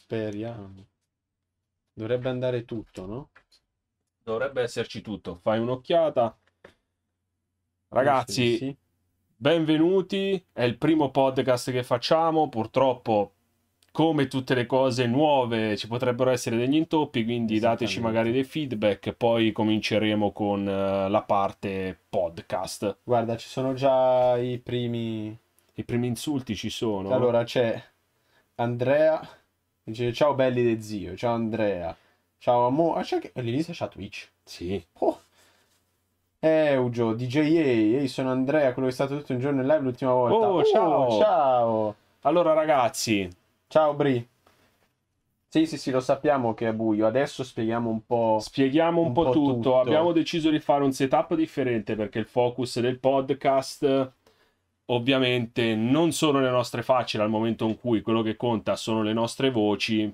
Speriamo. Dovrebbe andare tutto, no? Dovrebbe esserci tutto. Fai un'occhiata. Ragazzi, sì, sì. benvenuti. È il primo podcast che facciamo. Purtroppo, come tutte le cose nuove, ci potrebbero essere degli intoppi, quindi dateci magari dei feedback. Poi cominceremo con eh, la parte podcast. Guarda, ci sono già i primi... I primi insulti ci sono. Allora c'è Andrea Dice, ciao belli de zio, ciao Andrea, ciao amore. Ah, c'è che... All'inizio c'ha Twitch. Sì. Oh. Eh, Ugio, DJA, ehi sono Andrea, quello che è stato tutto un giorno in live l'ultima volta. Oh, oh ciao. Ciao. Allora ragazzi. Ciao Bri. Sì, sì, sì, lo sappiamo che è buio. Adesso spieghiamo un po'. Spieghiamo un, un po', po tutto. tutto. Abbiamo deciso di fare un setup differente perché il focus del podcast ovviamente non sono le nostre facce dal momento in cui quello che conta sono le nostre voci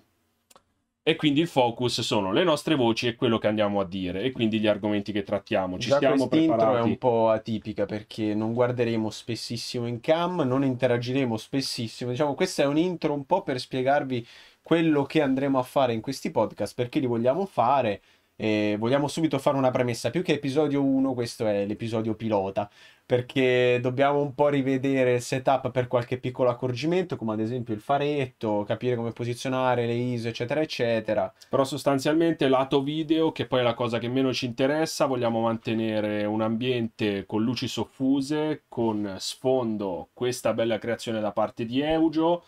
e quindi il focus sono le nostre voci e quello che andiamo a dire e quindi gli argomenti che trattiamo. Ci Già stiamo preparando. è un po' atipica perché non guarderemo spessissimo in cam, non interagiremo spessissimo. Diciamo questa è un intro un po' per spiegarvi quello che andremo a fare in questi podcast, perché li vogliamo fare e vogliamo subito fare una premessa, più che episodio 1, questo è l'episodio pilota, perché dobbiamo un po' rivedere il setup per qualche piccolo accorgimento, come ad esempio il faretto, capire come posizionare le ISO, eccetera, eccetera. Però sostanzialmente lato video, che poi è la cosa che meno ci interessa, vogliamo mantenere un ambiente con luci soffuse, con sfondo questa bella creazione da parte di Eugio.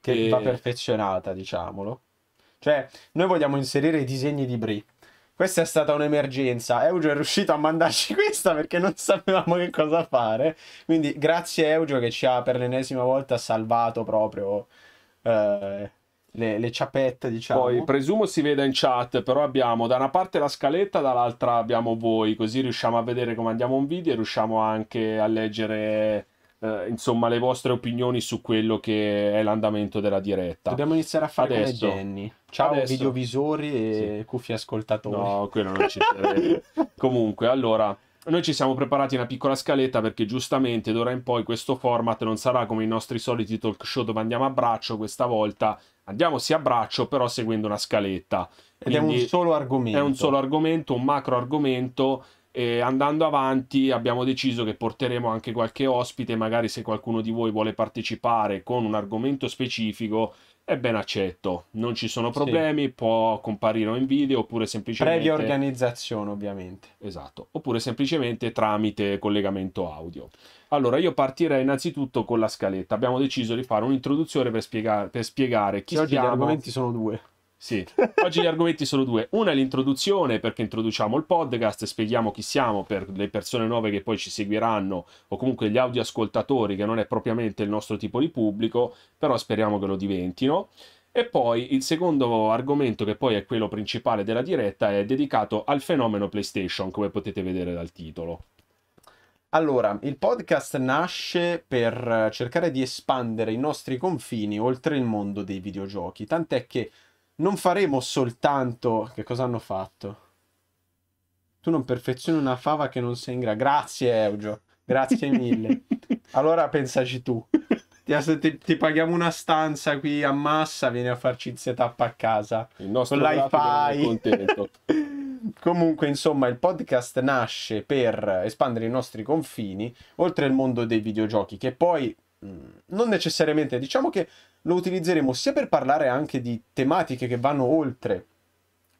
Che e... va perfezionata, diciamolo. Cioè, noi vogliamo inserire i disegni di Brie questa è stata un'emergenza. Eugio è riuscito a mandarci questa perché non sapevamo che cosa fare. Quindi grazie Eugio che ci ha per l'ennesima volta salvato proprio eh, le, le ciapette, diciamo. Poi presumo si veda in chat, però abbiamo da una parte la scaletta, dall'altra abbiamo voi, così riusciamo a vedere come andiamo un video e riusciamo anche a leggere eh, insomma, le vostre opinioni su quello che è l'andamento della diretta. Dobbiamo iniziare a fare adesso, come Jenny. Ciao adesso. videovisori e sì. cuffie ascoltatori. No, quello non ci serve. Comunque, allora, noi ci siamo preparati una piccola scaletta perché giustamente d'ora in poi questo format non sarà come i nostri soliti talk show dove andiamo a braccio, questa volta andiamo sì a braccio però seguendo una scaletta. Quindi Ed è un solo argomento. È un solo argomento, un macro argomento e andando avanti abbiamo deciso che porteremo anche qualche ospite, magari se qualcuno di voi vuole partecipare con un argomento specifico è ben accetto, non ci sono problemi, sì. può comparire in video oppure semplicemente... Previa organizzazione ovviamente. Esatto, oppure semplicemente tramite collegamento audio. Allora io partirei innanzitutto con la scaletta, abbiamo deciso di fare un'introduzione per, spiega... per spiegare chi sì, siamo... Oggi gli argomenti sono due. Sì, oggi gli argomenti sono due. Una è l'introduzione perché introduciamo il podcast, spieghiamo chi siamo per le persone nuove che poi ci seguiranno o comunque gli audioascoltatori che non è propriamente il nostro tipo di pubblico, però speriamo che lo diventino. E poi il secondo argomento che poi è quello principale della diretta è dedicato al fenomeno PlayStation, come potete vedere dal titolo. Allora, il podcast nasce per cercare di espandere i nostri confini oltre il mondo dei videogiochi, tant'è che non faremo soltanto... Che cosa hanno fatto? Tu non perfezioni una fava che non sei in grado... Grazie, Eugio. Grazie mille. allora pensaci tu. Ti, ti, paghiamo una stanza qui a massa, vieni a farci il setup a casa. Il nostro wifi. contento. Comunque, insomma, il podcast nasce per espandere i nostri confini oltre il mondo dei videogiochi, che poi mm, non necessariamente, diciamo che lo utilizzeremo sia per parlare anche di tematiche che vanno oltre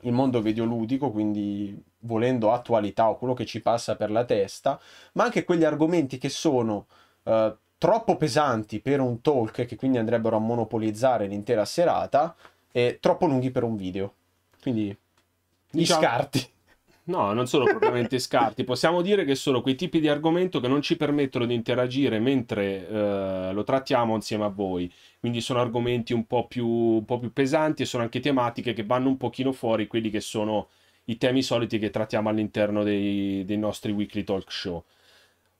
il mondo videoludico, quindi volendo attualità o quello che ci passa per la testa, ma anche quegli argomenti che sono eh, troppo pesanti per un talk, che quindi andrebbero a monopolizzare l'intera serata, e troppo lunghi per un video. Quindi diciamo... gli scarti. No, non sono propriamente scarti. Possiamo dire che sono quei tipi di argomento che non ci permettono di interagire mentre eh, lo trattiamo insieme a voi. Quindi sono argomenti un po, più, un po' più pesanti e sono anche tematiche che vanno un pochino fuori quelli che sono i temi soliti che trattiamo all'interno dei, dei nostri weekly talk show.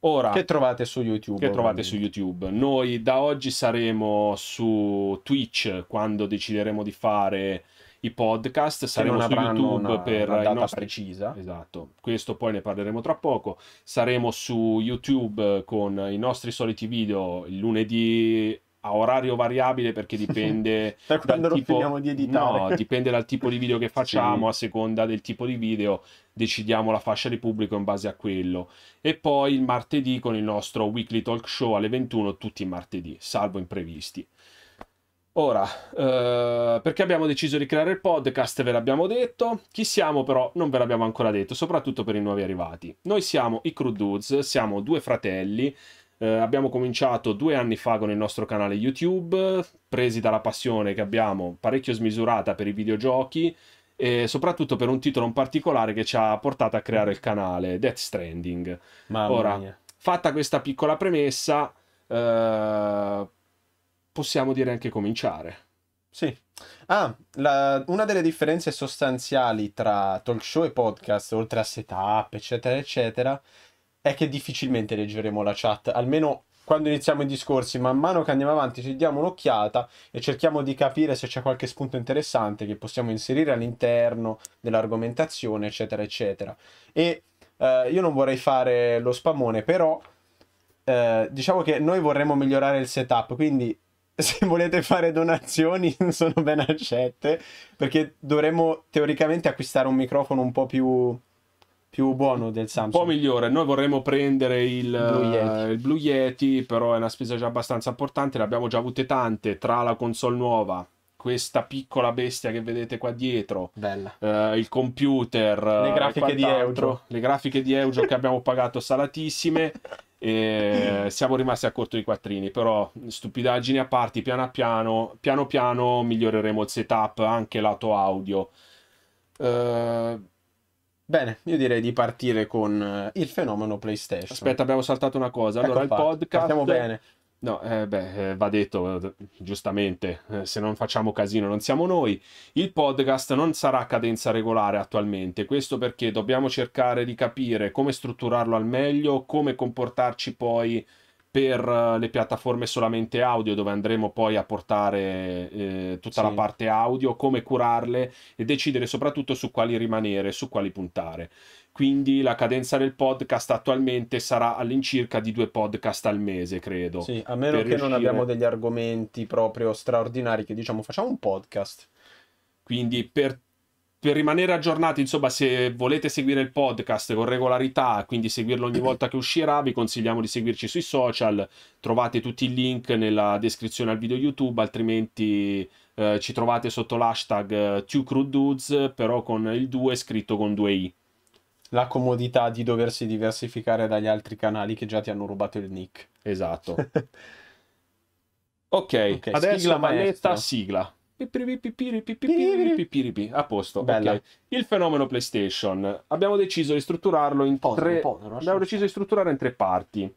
Ora, che trovate su YouTube? Che trovate su YouTube. Noi da oggi saremo su Twitch quando decideremo di fare i podcast, saremo su YouTube una, per una data nostri... precisa. Esatto, questo poi ne parleremo tra poco. Saremo su YouTube con i nostri soliti video il lunedì a orario variabile perché dipende cioè, da quando tipo... finiamo di editare. No, dipende dal tipo di video che facciamo, sì. a seconda del tipo di video decidiamo la fascia di pubblico in base a quello. E poi il martedì con il nostro weekly talk show alle 21 tutti i martedì, salvo imprevisti. Ora, eh, perché abbiamo deciso di creare il podcast, ve l'abbiamo detto, chi siamo però non ve l'abbiamo ancora detto, soprattutto per i nuovi arrivati. Noi siamo i Crew Dudes, siamo due fratelli, eh, abbiamo cominciato due anni fa con il nostro canale YouTube, presi dalla passione che abbiamo parecchio smisurata per i videogiochi e soprattutto per un titolo in particolare che ci ha portato a creare il canale, Death Stranding. Mamma Ora, mia. fatta questa piccola premessa... Eh, possiamo dire anche cominciare. Sì. Ah, la, una delle differenze sostanziali tra talk show e podcast, oltre a setup, eccetera, eccetera, è che difficilmente leggeremo la chat, almeno quando iniziamo i discorsi, man mano che andiamo avanti ci diamo un'occhiata e cerchiamo di capire se c'è qualche spunto interessante che possiamo inserire all'interno dell'argomentazione, eccetera, eccetera. E eh, io non vorrei fare lo spamone, però eh, diciamo che noi vorremmo migliorare il setup, quindi se volete fare donazioni sono ben accette, perché dovremmo teoricamente acquistare un microfono un po' più, più buono del Samsung. Un po' migliore, noi vorremmo prendere il Blue, Yeti. Eh, il Blue Yeti, però è una spesa già abbastanza importante, ne abbiamo già avute tante, tra la console nuova, questa piccola bestia che vedete qua dietro, eh, il computer, le eh, grafiche di Eugeo, le grafiche di Eugeo che abbiamo pagato salatissime E siamo rimasti a corto di quattrini, però stupidaggini a parte, piano piano, piano piano miglioreremo il setup anche lato audio. Uh, bene, io direi di partire con eh, il fenomeno PlayStation. Aspetta, abbiamo saltato una cosa. Ecco allora, ecco il fatto. podcast... Partiamo bene. No, eh, beh, eh, va detto eh, giustamente, eh, se non facciamo casino non siamo noi. Il podcast non sarà a cadenza regolare attualmente, questo perché dobbiamo cercare di capire come strutturarlo al meglio, come comportarci poi per le piattaforme solamente audio dove andremo poi a portare eh, tutta sì. la parte audio, come curarle e decidere soprattutto su quali rimanere, su quali puntare quindi la cadenza del podcast attualmente sarà all'incirca di due podcast al mese, credo. Sì, a meno che riuscire... non abbiamo degli argomenti proprio straordinari che diciamo facciamo un podcast. Quindi per, per, rimanere aggiornati, insomma, se volete seguire il podcast con regolarità, quindi seguirlo ogni volta che uscirà, vi consigliamo di seguirci sui social, trovate tutti i link nella descrizione al video YouTube, altrimenti... Eh, ci trovate sotto l'hashtag 2 eh, però con il 2 scritto con 2i la comodità di doversi diversificare dagli altri canali che già ti hanno rubato il nick. Esatto. ok, okay adesso la manetta, sigla. A posto, Okay. il fenomeno PlayStation. Abbiamo deciso di strutturarlo in povero, tre... Povero, abbiamo deciso di strutturare in tre parti.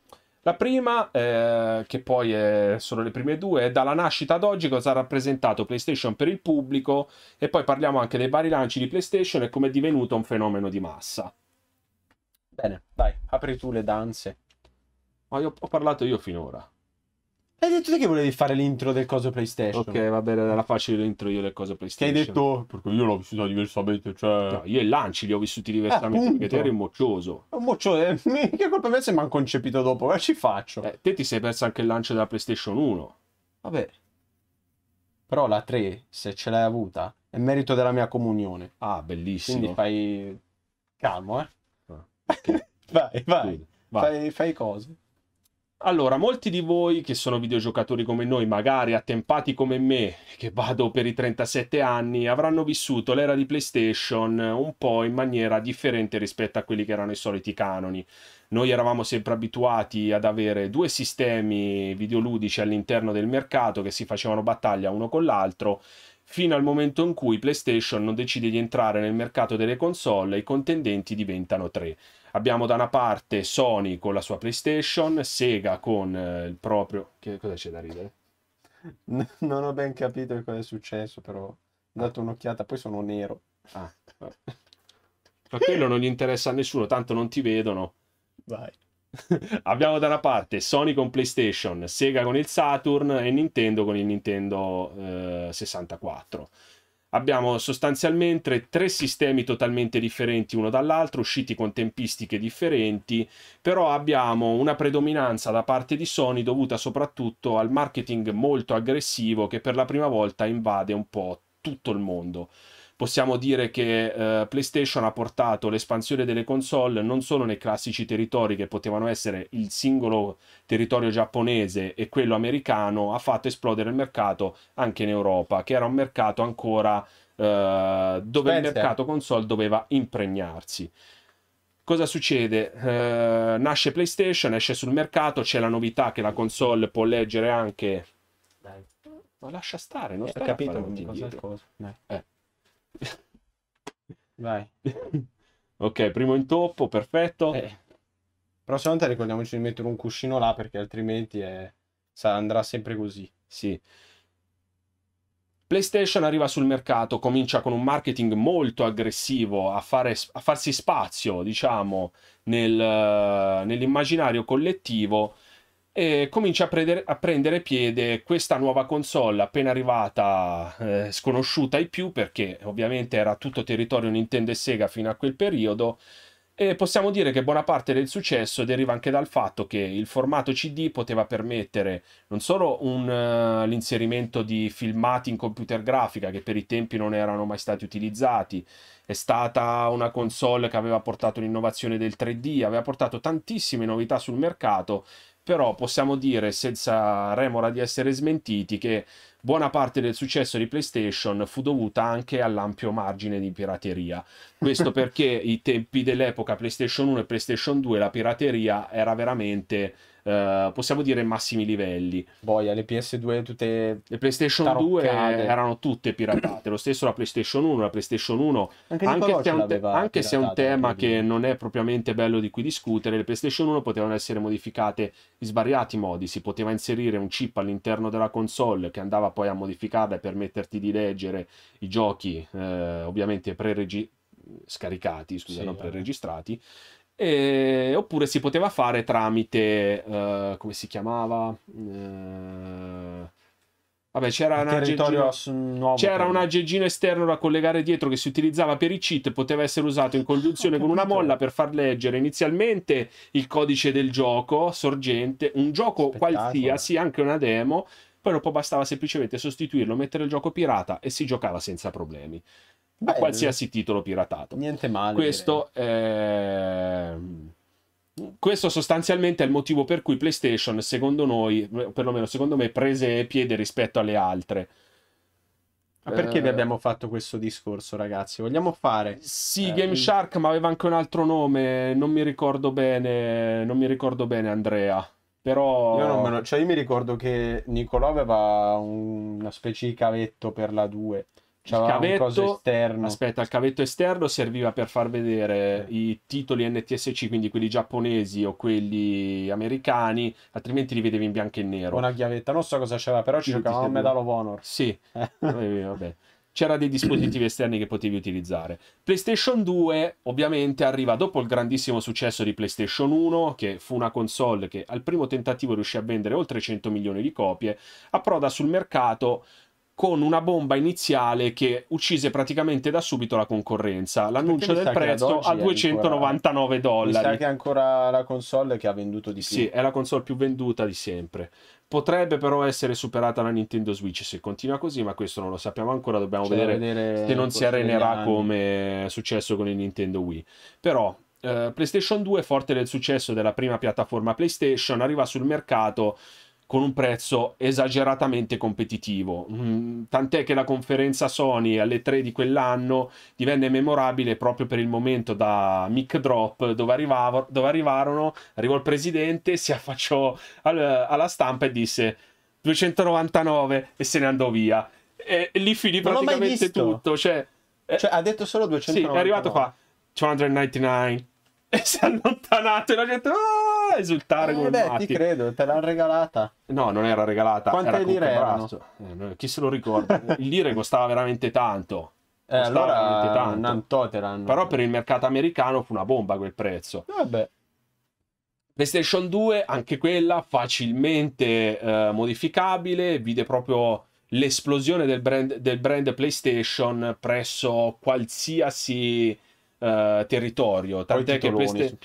La prima, eh, che poi è, sono le prime due, è dalla nascita ad oggi cosa ha rappresentato PlayStation per il pubblico e poi parliamo anche dei vari lanci di PlayStation e come è divenuto un fenomeno di massa. Bene, dai, apri tu le danze. Ma io ho parlato io finora. Hai detto che volevi fare l'intro del coso PlayStation. Ok, va bene, la faccio l'intro io del coso PlayStation. Che hai detto? Perché io l'ho vissuta diversamente, cioè... No, io e Lanci li ho vissuti diversamente, eh, perché te eri un moccioso. Eh, un moccioso, che colpa mia se mi hanno concepito dopo, ma ci faccio. Eh, te ti sei perso anche il lancio della PlayStation 1. Vabbè. Però la 3, se ce l'hai avuta, è merito della mia comunione. Ah, bellissimo. Quindi fai... Calmo, eh. vai, vai. vai. Fai, fai cose. Allora, molti di voi che sono videogiocatori come noi, magari attempati come me, che vado per i 37 anni, avranno vissuto l'era di PlayStation un po' in maniera differente rispetto a quelli che erano i soliti canoni. Noi eravamo sempre abituati ad avere due sistemi videoludici all'interno del mercato che si facevano battaglia uno con l'altro fino al momento in cui PlayStation non decide di entrare nel mercato delle console e i contendenti diventano tre. Abbiamo da una parte Sony con la sua PlayStation, Sega con eh, il proprio... Che cosa c'è da ridere? Non ho ben capito cosa è successo, però ho dato un'occhiata, poi sono nero. Ah, quello non gli interessa a nessuno, tanto non ti vedono. Vai. abbiamo da una parte Sony con PlayStation, Sega con il Saturn e Nintendo con il Nintendo eh, 64. Abbiamo sostanzialmente tre sistemi totalmente differenti uno dall'altro, usciti con tempistiche differenti, però abbiamo una predominanza da parte di Sony dovuta soprattutto al marketing molto aggressivo che per la prima volta invade un po' tutto il mondo possiamo dire che eh, PlayStation ha portato l'espansione delle console non solo nei classici territori che potevano essere il singolo territorio giapponese e quello americano, ha fatto esplodere il mercato anche in Europa, che era un mercato ancora eh, dove Spencer. il mercato console doveva impregnarsi cosa succede? Eh, nasce PlayStation, esce sul mercato, c'è la novità che la console può leggere anche... Dai. Ma lascia stare, non eh, sta capito cosa, cosa. Eh. Vai. ok, primo intoppo, perfetto. Eh. Prossima volta ricordiamoci di mettere un cuscino là perché altrimenti è... andrà sempre così. Sì. PlayStation arriva sul mercato, comincia con un marketing molto aggressivo a, fare, a farsi spazio, diciamo, nel, nell'immaginario collettivo e comincia a prendere, a prendere, piede questa nuova console appena arrivata eh, sconosciuta ai più perché ovviamente era tutto territorio Nintendo e Sega fino a quel periodo e possiamo dire che buona parte del successo deriva anche dal fatto che il formato CD poteva permettere non solo un, uh, l'inserimento di filmati in computer grafica che per i tempi non erano mai stati utilizzati, è stata una console che aveva portato l'innovazione del 3D, aveva portato tantissime novità sul mercato però possiamo dire senza remora di essere smentiti che buona parte del successo di PlayStation fu dovuta anche all'ampio margine di pirateria. Questo perché i tempi dell'epoca PlayStation 1 e PlayStation 2 la pirateria era veramente eh, possiamo dire massimi livelli. Boia, le PS2 tutte... Le PlayStation taroccate. 2 erano tutte piratate, lo stesso la PlayStation 1, la PlayStation 1, anche, anche se, un te- anche se è un tema che non è propriamente bello di cui discutere, le PlayStation 1 potevano essere modificate in svariati modi, si poteva inserire un chip all'interno della console che andava poi a modificarla e permetterti di leggere i giochi, eh, ovviamente pre-registrati scaricati, scusa, sì, non preregistrati, e, eh, oppure si poteva fare tramite, uh, come si chiamava? Uh, vabbè, c'era, un aggeggino, nuovo, c'era un aggeggino, esterno da collegare dietro che si utilizzava per i cheat, poteva essere usato in congiunzione ah, con una molla per far leggere inizialmente il codice del gioco, sorgente, un gioco Spettacolo. qualsiasi, anche una demo, poi bastava semplicemente sostituirlo, mettere il gioco pirata e si giocava senza problemi. Bello. qualsiasi titolo piratato. Niente male. Questo, è... Ehm, questo sostanzialmente è il motivo per cui PlayStation, secondo noi, perlomeno secondo me, prese piede rispetto alle altre. Ma perché vi eh, abbiamo fatto questo discorso, ragazzi? Vogliamo fare. Sì, eh... Game Shark, ma aveva anche un altro nome. Non mi ricordo bene. Non mi ricordo bene, Andrea. Però. Io, non... cioè, io mi ricordo che Nicolò aveva una specie di cavetto per la 2. C'era cavetto, un coso esterno. Aspetta, il cavetto esterno serviva per far vedere i titoli NTSC, quindi quelli giapponesi o quelli americani, altrimenti li vedevi in bianco e nero. Una chiavetta, non so cosa c'era, però ci giocavamo a Medal of Honor. Sì, eh. Eh, vabbè c'era dei dispositivi esterni che potevi utilizzare. PlayStation 2 ovviamente arriva dopo il grandissimo successo di PlayStation 1, che fu una console che al primo tentativo riuscì a vendere oltre 100 milioni di copie, approda sul mercato con una bomba iniziale che uccise praticamente da subito la concorrenza. L'annuncio del prezzo a 299 ancora, eh. dollari. Mi sa che è ancora la console che ha venduto di più. Sì, è la console più venduta di sempre. Potrebbe però essere superata la Nintendo Switch se continua così, ma questo non lo sappiamo ancora, dobbiamo cioè, vedere, vedere, se non si arenerà come è successo con il Nintendo Wii. Però eh, PlayStation 2, forte del successo della prima piattaforma PlayStation, arriva sul mercato con un prezzo esageratamente competitivo. Mm, tant'è che la conferenza Sony alle 3 di quell'anno divenne memorabile proprio per il momento da mic drop dove, arrivavo, dove arrivarono, arrivò il presidente, si affacciò al, alla stampa e disse 299 e se ne andò via. E, e lì finì non praticamente tutto. Cioè, eh, cioè, ha detto solo 299. Sì, è arrivato qua. 299 e si è allontanato e la gente ah, esultare eh, come beh, matti. ti credo, te l'hanno regalata. No, non era regalata. Quante era lire erano? Eh, chi se lo ricorda? Il lire costava veramente tanto. Eh, costava allora veramente tanto. Però per il mercato americano fu una bomba quel prezzo. Vabbè. PlayStation 2, anche quella facilmente eh, modificabile, vide proprio l'esplosione del brand, del brand PlayStation presso qualsiasi eh, territorio. Tant'è che, Playsta-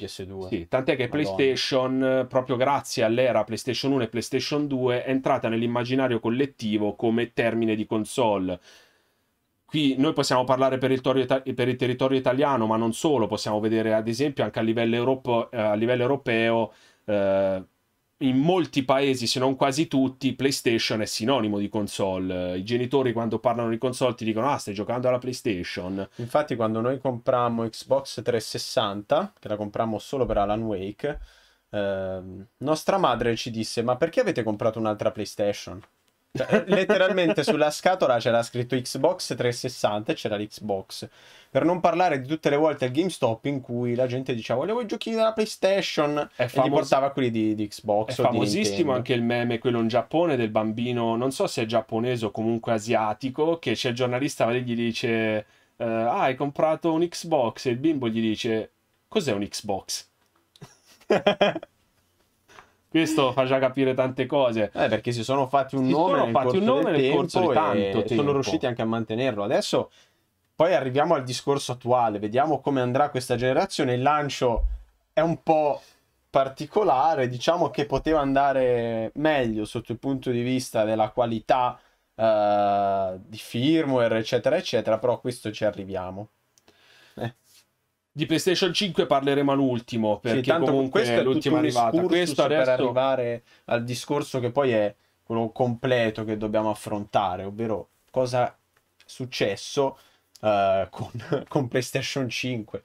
sì, tant'è che PlayStation, proprio grazie all'era PlayStation 1 e PlayStation 2, è entrata nell'immaginario collettivo come termine di console. Qui noi possiamo parlare per il, ita- per il territorio italiano, ma non solo, possiamo vedere ad esempio anche a livello, Europo- eh, a livello europeo. Uh, in molti paesi, se non quasi tutti, PlayStation è sinonimo di console. I genitori quando parlano di console ti dicono ah stai giocando alla PlayStation. Infatti quando noi comprammo Xbox 360, che la comprammo solo per Alan Wake, eh, nostra madre ci disse ma perché avete comprato un'altra PlayStation? Cioè, eh, letteralmente sulla scatola c'era scritto Xbox 360 e c'era l'Xbox. Per non parlare di tutte le volte al GameStop in cui la gente diceva volevo i giochi della PlayStation famos- e gli portava quelli di, di Xbox. È famosissimo anche il meme, quello in Giappone, del bambino, non so se è giapponese o comunque asiatico, che c'è il giornalista che gli dice uh, ah, hai comprato un Xbox e il bimbo gli dice cos'è un Xbox? Questo fa già capire tante cose. Eh, perché si sono fatti un si nome, nel, fatti corso un nome nel corso di tanto e sono riusciti anche a mantenerlo. Adesso poi arriviamo al discorso attuale, vediamo come andrà questa generazione. Il lancio è un po' particolare, diciamo che poteva andare meglio sotto il punto di vista della qualità uh, di firmware, eccetera, eccetera, però a questo ci arriviamo. Di PlayStation 5 parleremo all'ultimo, perché sì, tanto comunque questo è l'ultima arrivata. Questo adesso... per arrivare al discorso che poi è quello completo che dobbiamo affrontare, ovvero cosa è successo uh, con, con PlayStation 5.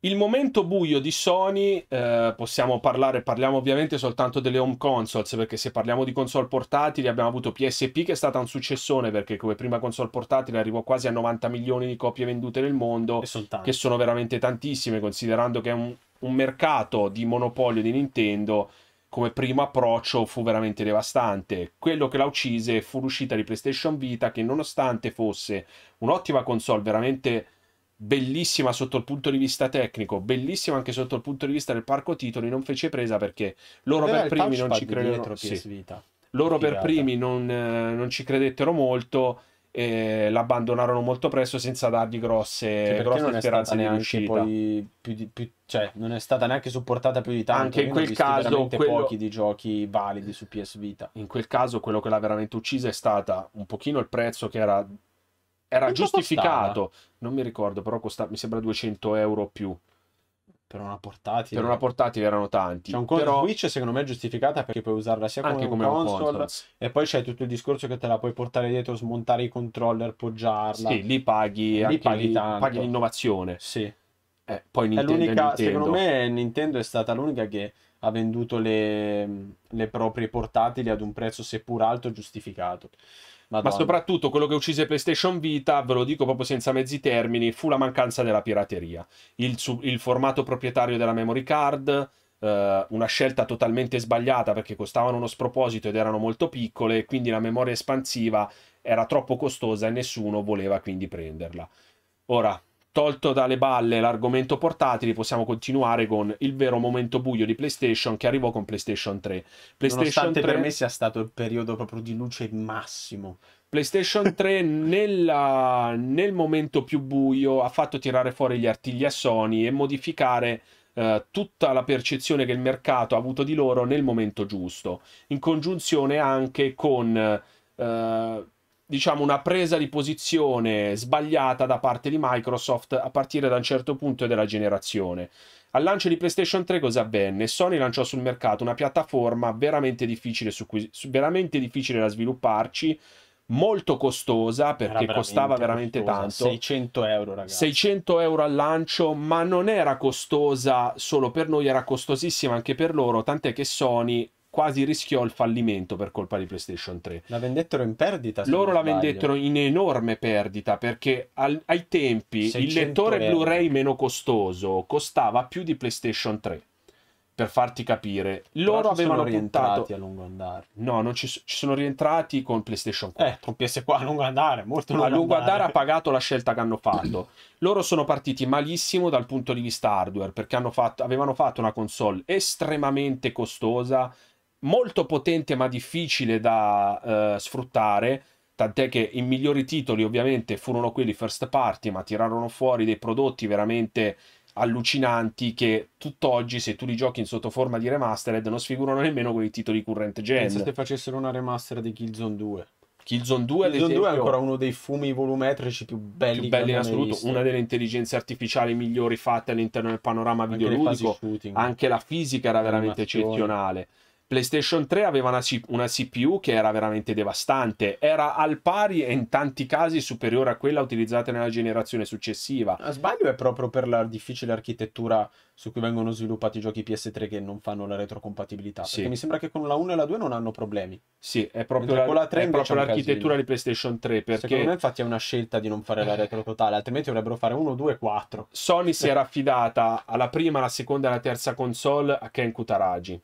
Il momento buio di Sony, eh, possiamo parlare, parliamo ovviamente soltanto delle home consoles, perché se parliamo di console portatili abbiamo avuto PSP che è stata un successone, perché come prima console portatile arrivò quasi a 90 milioni di copie vendute nel mondo, sono che sono veramente tantissime, considerando che è un, un mercato di monopolio di Nintendo, come primo approccio fu veramente devastante. Quello che la uccise fu l'uscita di PlayStation Vita, che nonostante fosse un'ottima console veramente bellissima sotto il punto di vista tecnico, bellissima anche sotto il punto di vista del parco titoli, non fece presa perché loro per primi non ci credettero Sì. Loro per primi non, eh, non, ci credettero molto e l'abbandonarono molto presto senza dargli grosse, grosse speranze di riuscita. Poi più di, più, cioè, non è stata neanche supportata più di tanto. Anche in quel caso, quello... pochi di giochi validi su PS Vita. In quel caso, quello che l'ha veramente uccisa è stata un pochino il prezzo che era era giustificato. Costava? Non mi ricordo, però costa, mi sembra 200 euro o più. Per una portatile. Per una portatile erano tanti. C'è un conto però... Switch secondo me è giustificata perché puoi usarla sia come, come console, console, e poi c'è tutto il discorso che te la puoi portare dietro, smontare i controller, poggiarla. Sì, lì paghi, lì paghi, paghi l'innovazione. Sì. Eh, poi Nintendo, Nintendo, Secondo me Nintendo è stata l'unica che ha venduto le, le proprie portatili ad un prezzo seppur alto giustificato. Madonna. Ma soprattutto quello che uccise PlayStation Vita, ve lo dico proprio senza mezzi termini, fu la mancanza della pirateria. Il, il formato proprietario della memory card, eh, una scelta totalmente sbagliata perché costavano uno sproposito ed erano molto piccole, quindi la memoria espansiva era troppo costosa e nessuno voleva quindi prenderla. Ora, Tolto dalle balle l'argomento portatili, possiamo continuare con il vero momento buio di PlayStation che arrivò con PlayStation 3. PlayStation Nonostante 3... per me sia stato il periodo proprio di luce massimo. PlayStation 3 nella... nel momento più buio ha fatto tirare fuori gli artigli a Sony e modificare eh, tutta la percezione che il mercato ha avuto di loro nel momento giusto, in congiunzione anche con... Eh, diciamo, una presa di posizione sbagliata da parte di Microsoft a partire da un certo punto della generazione. Al lancio di PlayStation 3 cosa avvenne? Sony lanciò sul mercato una piattaforma veramente difficile, su cui, veramente difficile da svilupparci, molto costosa perché veramente costava veramente costosa, tanto 600 euro ragazzi 600 euro al lancio ma non era costosa solo per noi era costosissima anche per loro tant'è che Sony quasi rischiò il fallimento per colpa di PlayStation 3. La vendettero in perdita? Loro la vendettero in enorme perdita perché al, ai tempi il lettore euro. Blu-ray meno costoso costava più di PlayStation 3. Per farti capire, loro avevano puntato... a lungo andare. No, non ci, ci, sono rientrati con PlayStation 4. Eh, con PS4 a lungo andare, molto lungo A lungo andare. andare ha pagato la scelta che hanno fatto. loro sono partiti malissimo dal punto di vista hardware perché fatto, avevano fatto una console estremamente costosa molto potente ma difficile da eh, sfruttare, tant'è che i migliori titoli ovviamente furono quelli first party, ma tirarono fuori dei prodotti veramente allucinanti che tutt'oggi se tu li giochi in sottoforma di remastered non sfigurano nemmeno quei titoli current gen. se facessero una remaster di Killzone 2. Killzone 2, Killzone 2 è ancora uno dei fumi volumetrici più belli, più belli in assoluto, una delle intelligenze artificiali migliori fatte all'interno del panorama videoludico, anche, anche la fisica era veramente eccezionale. PlayStation 3 aveva una, una, CPU che era veramente devastante, era al pari e in tanti casi superiore a quella utilizzata nella generazione successiva. A eh, sbaglio è proprio per la difficile architettura su cui vengono sviluppati i giochi PS3 che non fanno la retrocompatibilità, sì. perché mi sembra che con la 1 e la 2 non hanno problemi. Sì, è proprio, la, la 3 è proprio l'architettura di PlayStation 3, perché... Secondo me infatti è una scelta di non fare la retro totale, altrimenti dovrebbero fare 1, 2, 4. Sony si era affidata alla prima, alla seconda e alla terza console a Ken Kutaragi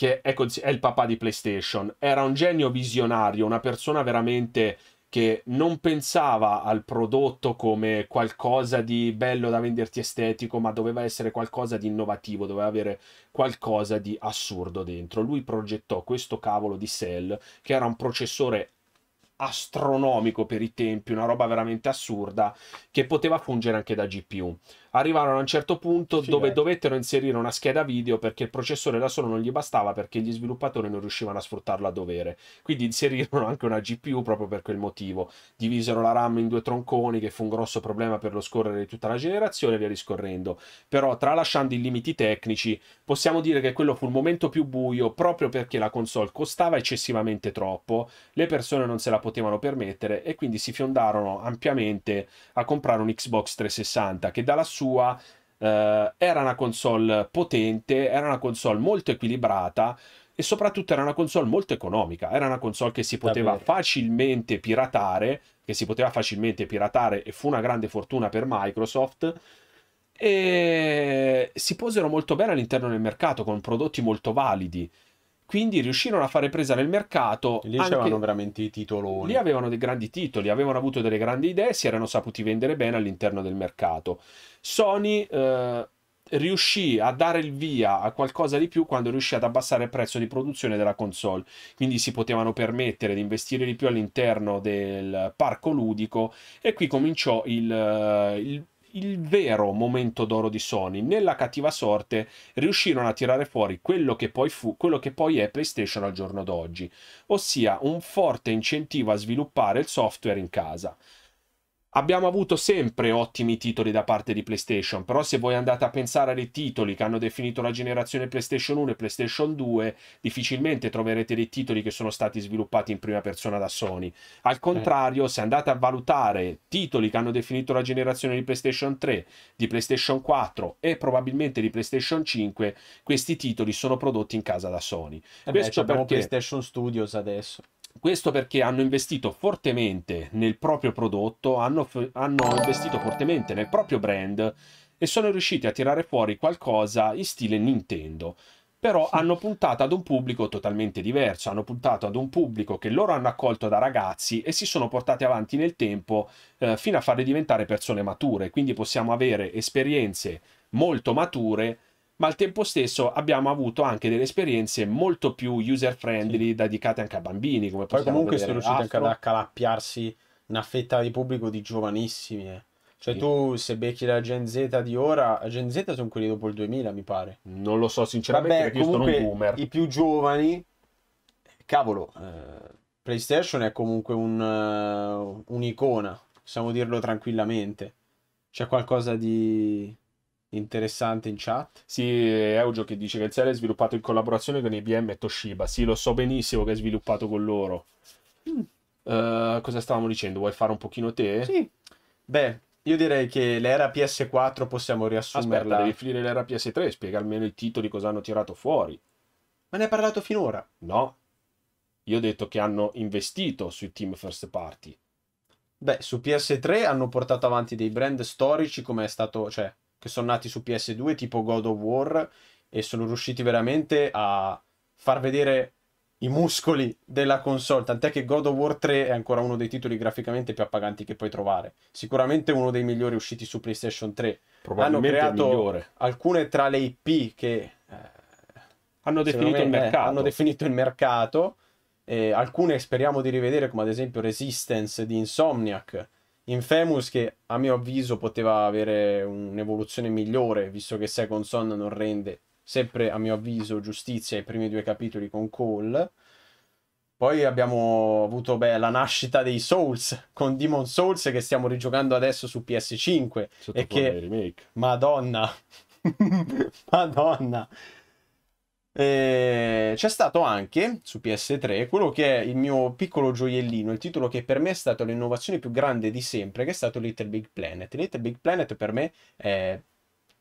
che è, è il papà di PlayStation, era un genio visionario, una persona veramente che non pensava al prodotto come qualcosa di bello da venderti estetico, ma doveva essere qualcosa di innovativo, doveva avere qualcosa di assurdo dentro. Lui progettò questo cavolo di Cell, che era un processore astronomico per i tempi, una roba veramente assurda, che poteva fungere anche da GPU. Arrivarono a un certo punto sì, dove eh. dovettero inserire una scheda video perché il processore da solo non gli bastava perché gli sviluppatori non riuscivano a sfruttarlo a dovere. Quindi inserirono anche una GPU proprio per quel motivo. Divisero la RAM in due tronconi, che fu un grosso problema per lo scorrere di tutta la generazione, e via discorrendo. Però, tralasciando i limiti tecnici, possiamo dire che quello fu il momento più buio proprio perché la console costava eccessivamente troppo, le persone non se la potevano potevano permettere e quindi si fiondarono ampiamente a comprare un Xbox 360 che dalla sua eh, era una console potente, era una console molto equilibrata e soprattutto era una console molto economica, era una console che si poteva Davvero. facilmente piratare, che si poteva facilmente piratare e fu una grande fortuna per Microsoft e si posero molto bene all'interno del mercato con prodotti molto validi quindi riuscirono a fare presa nel mercato. Lì anche... avevano veramente i titoloni. Lì avevano dei grandi titoli, avevano avuto delle grandi idee, si erano saputi vendere bene all'interno del mercato. Sony eh, riuscì a dare il via a qualcosa di più quando riuscì ad abbassare il prezzo di produzione della console, quindi si potevano permettere di investire di più all'interno del parco ludico e qui cominciò il, eh, il il vero momento d'oro di Sony. Nella cattiva sorte riuscirono a tirare fuori quello che poi, fu, quello che poi è PlayStation al giorno d'oggi, ossia un forte incentivo a sviluppare il software in casa. Abbiamo avuto sempre ottimi titoli da parte di PlayStation, però se voi andate a pensare ai titoli che hanno definito la generazione PlayStation 1 e PlayStation 2, difficilmente troverete dei titoli che sono stati sviluppati in prima persona da Sony. Al eh. contrario, se andate a valutare titoli che hanno definito la generazione di PlayStation 3, di PlayStation 4 e probabilmente di PlayStation 5, questi titoli sono prodotti in casa da Sony. Eh beh, Questo perché... PlayStation Studios adesso. Questo perché hanno investito fortemente nel proprio prodotto, hanno, hanno investito fortemente nel proprio brand e sono riusciti a tirare fuori qualcosa in stile Nintendo però hanno puntato ad un pubblico totalmente diverso, hanno puntato ad un pubblico che loro hanno accolto da ragazzi e si sono portati avanti nel tempo eh, fino a farli diventare persone mature, quindi possiamo avere esperienze molto mature ma al tempo stesso abbiamo avuto anche delle esperienze molto più user friendly, sì. dedicate anche a bambini. Come Poi comunque sono riusciti anche ad accalappiarsi una fetta di pubblico di giovanissimi. Eh. Cioè, sì. tu se becchi la Gen Z di ora, Gen Z sono quelli dopo il 2000, mi pare. Non lo so, sinceramente, Vabbè, perché comunque, sono un boomer. I più giovani, eh, cavolo, eh, PlayStation è comunque un, uh, un'icona, possiamo dirlo tranquillamente. C'è qualcosa di interessante in chat. Sì, Eugio che dice che il serie è sviluppato in collaborazione con IBM e Toshiba. Sì, lo so benissimo che è sviluppato con loro. Mm. Uh, cosa stavamo dicendo? Vuoi fare un pochino te? Sì. Beh, io direi che l'era PS4 possiamo riassumerla. Aspetta, devi finire l'era PS3, spiega almeno i titoli cosa hanno tirato fuori. Ma ne hai parlato finora? No. Io ho detto che hanno investito sui team first party. Beh, su PS3 hanno portato avanti dei brand storici come è stato, cioè, che sono nati su PS2, tipo God of War, e sono riusciti veramente a far vedere i muscoli della console. Tant'è che God of War 3 è ancora uno dei titoli graficamente più appaganti che puoi trovare. Sicuramente uno dei migliori usciti su PlayStation 3. Probabilmente Hanno creato alcune tra le IP che eh, hanno, definito me, eh, hanno definito il mercato. Eh, alcune speriamo di rivedere, come ad esempio Resistance di Insomniac Infamous che a mio avviso poteva avere un'evoluzione migliore, visto che Second Son non rende sempre a mio avviso giustizia ai primi due capitoli con Cole. Poi abbiamo avuto beh, la nascita dei Souls con Demon Souls che stiamo rigiocando adesso su PS5 Sotto e che remake. Madonna Madonna eh, c'è stato anche su PS3 quello che è il mio piccolo gioiellino, il titolo che per me è stato l'innovazione più grande di sempre, che è stato Little Big Planet. Little Big Planet per me è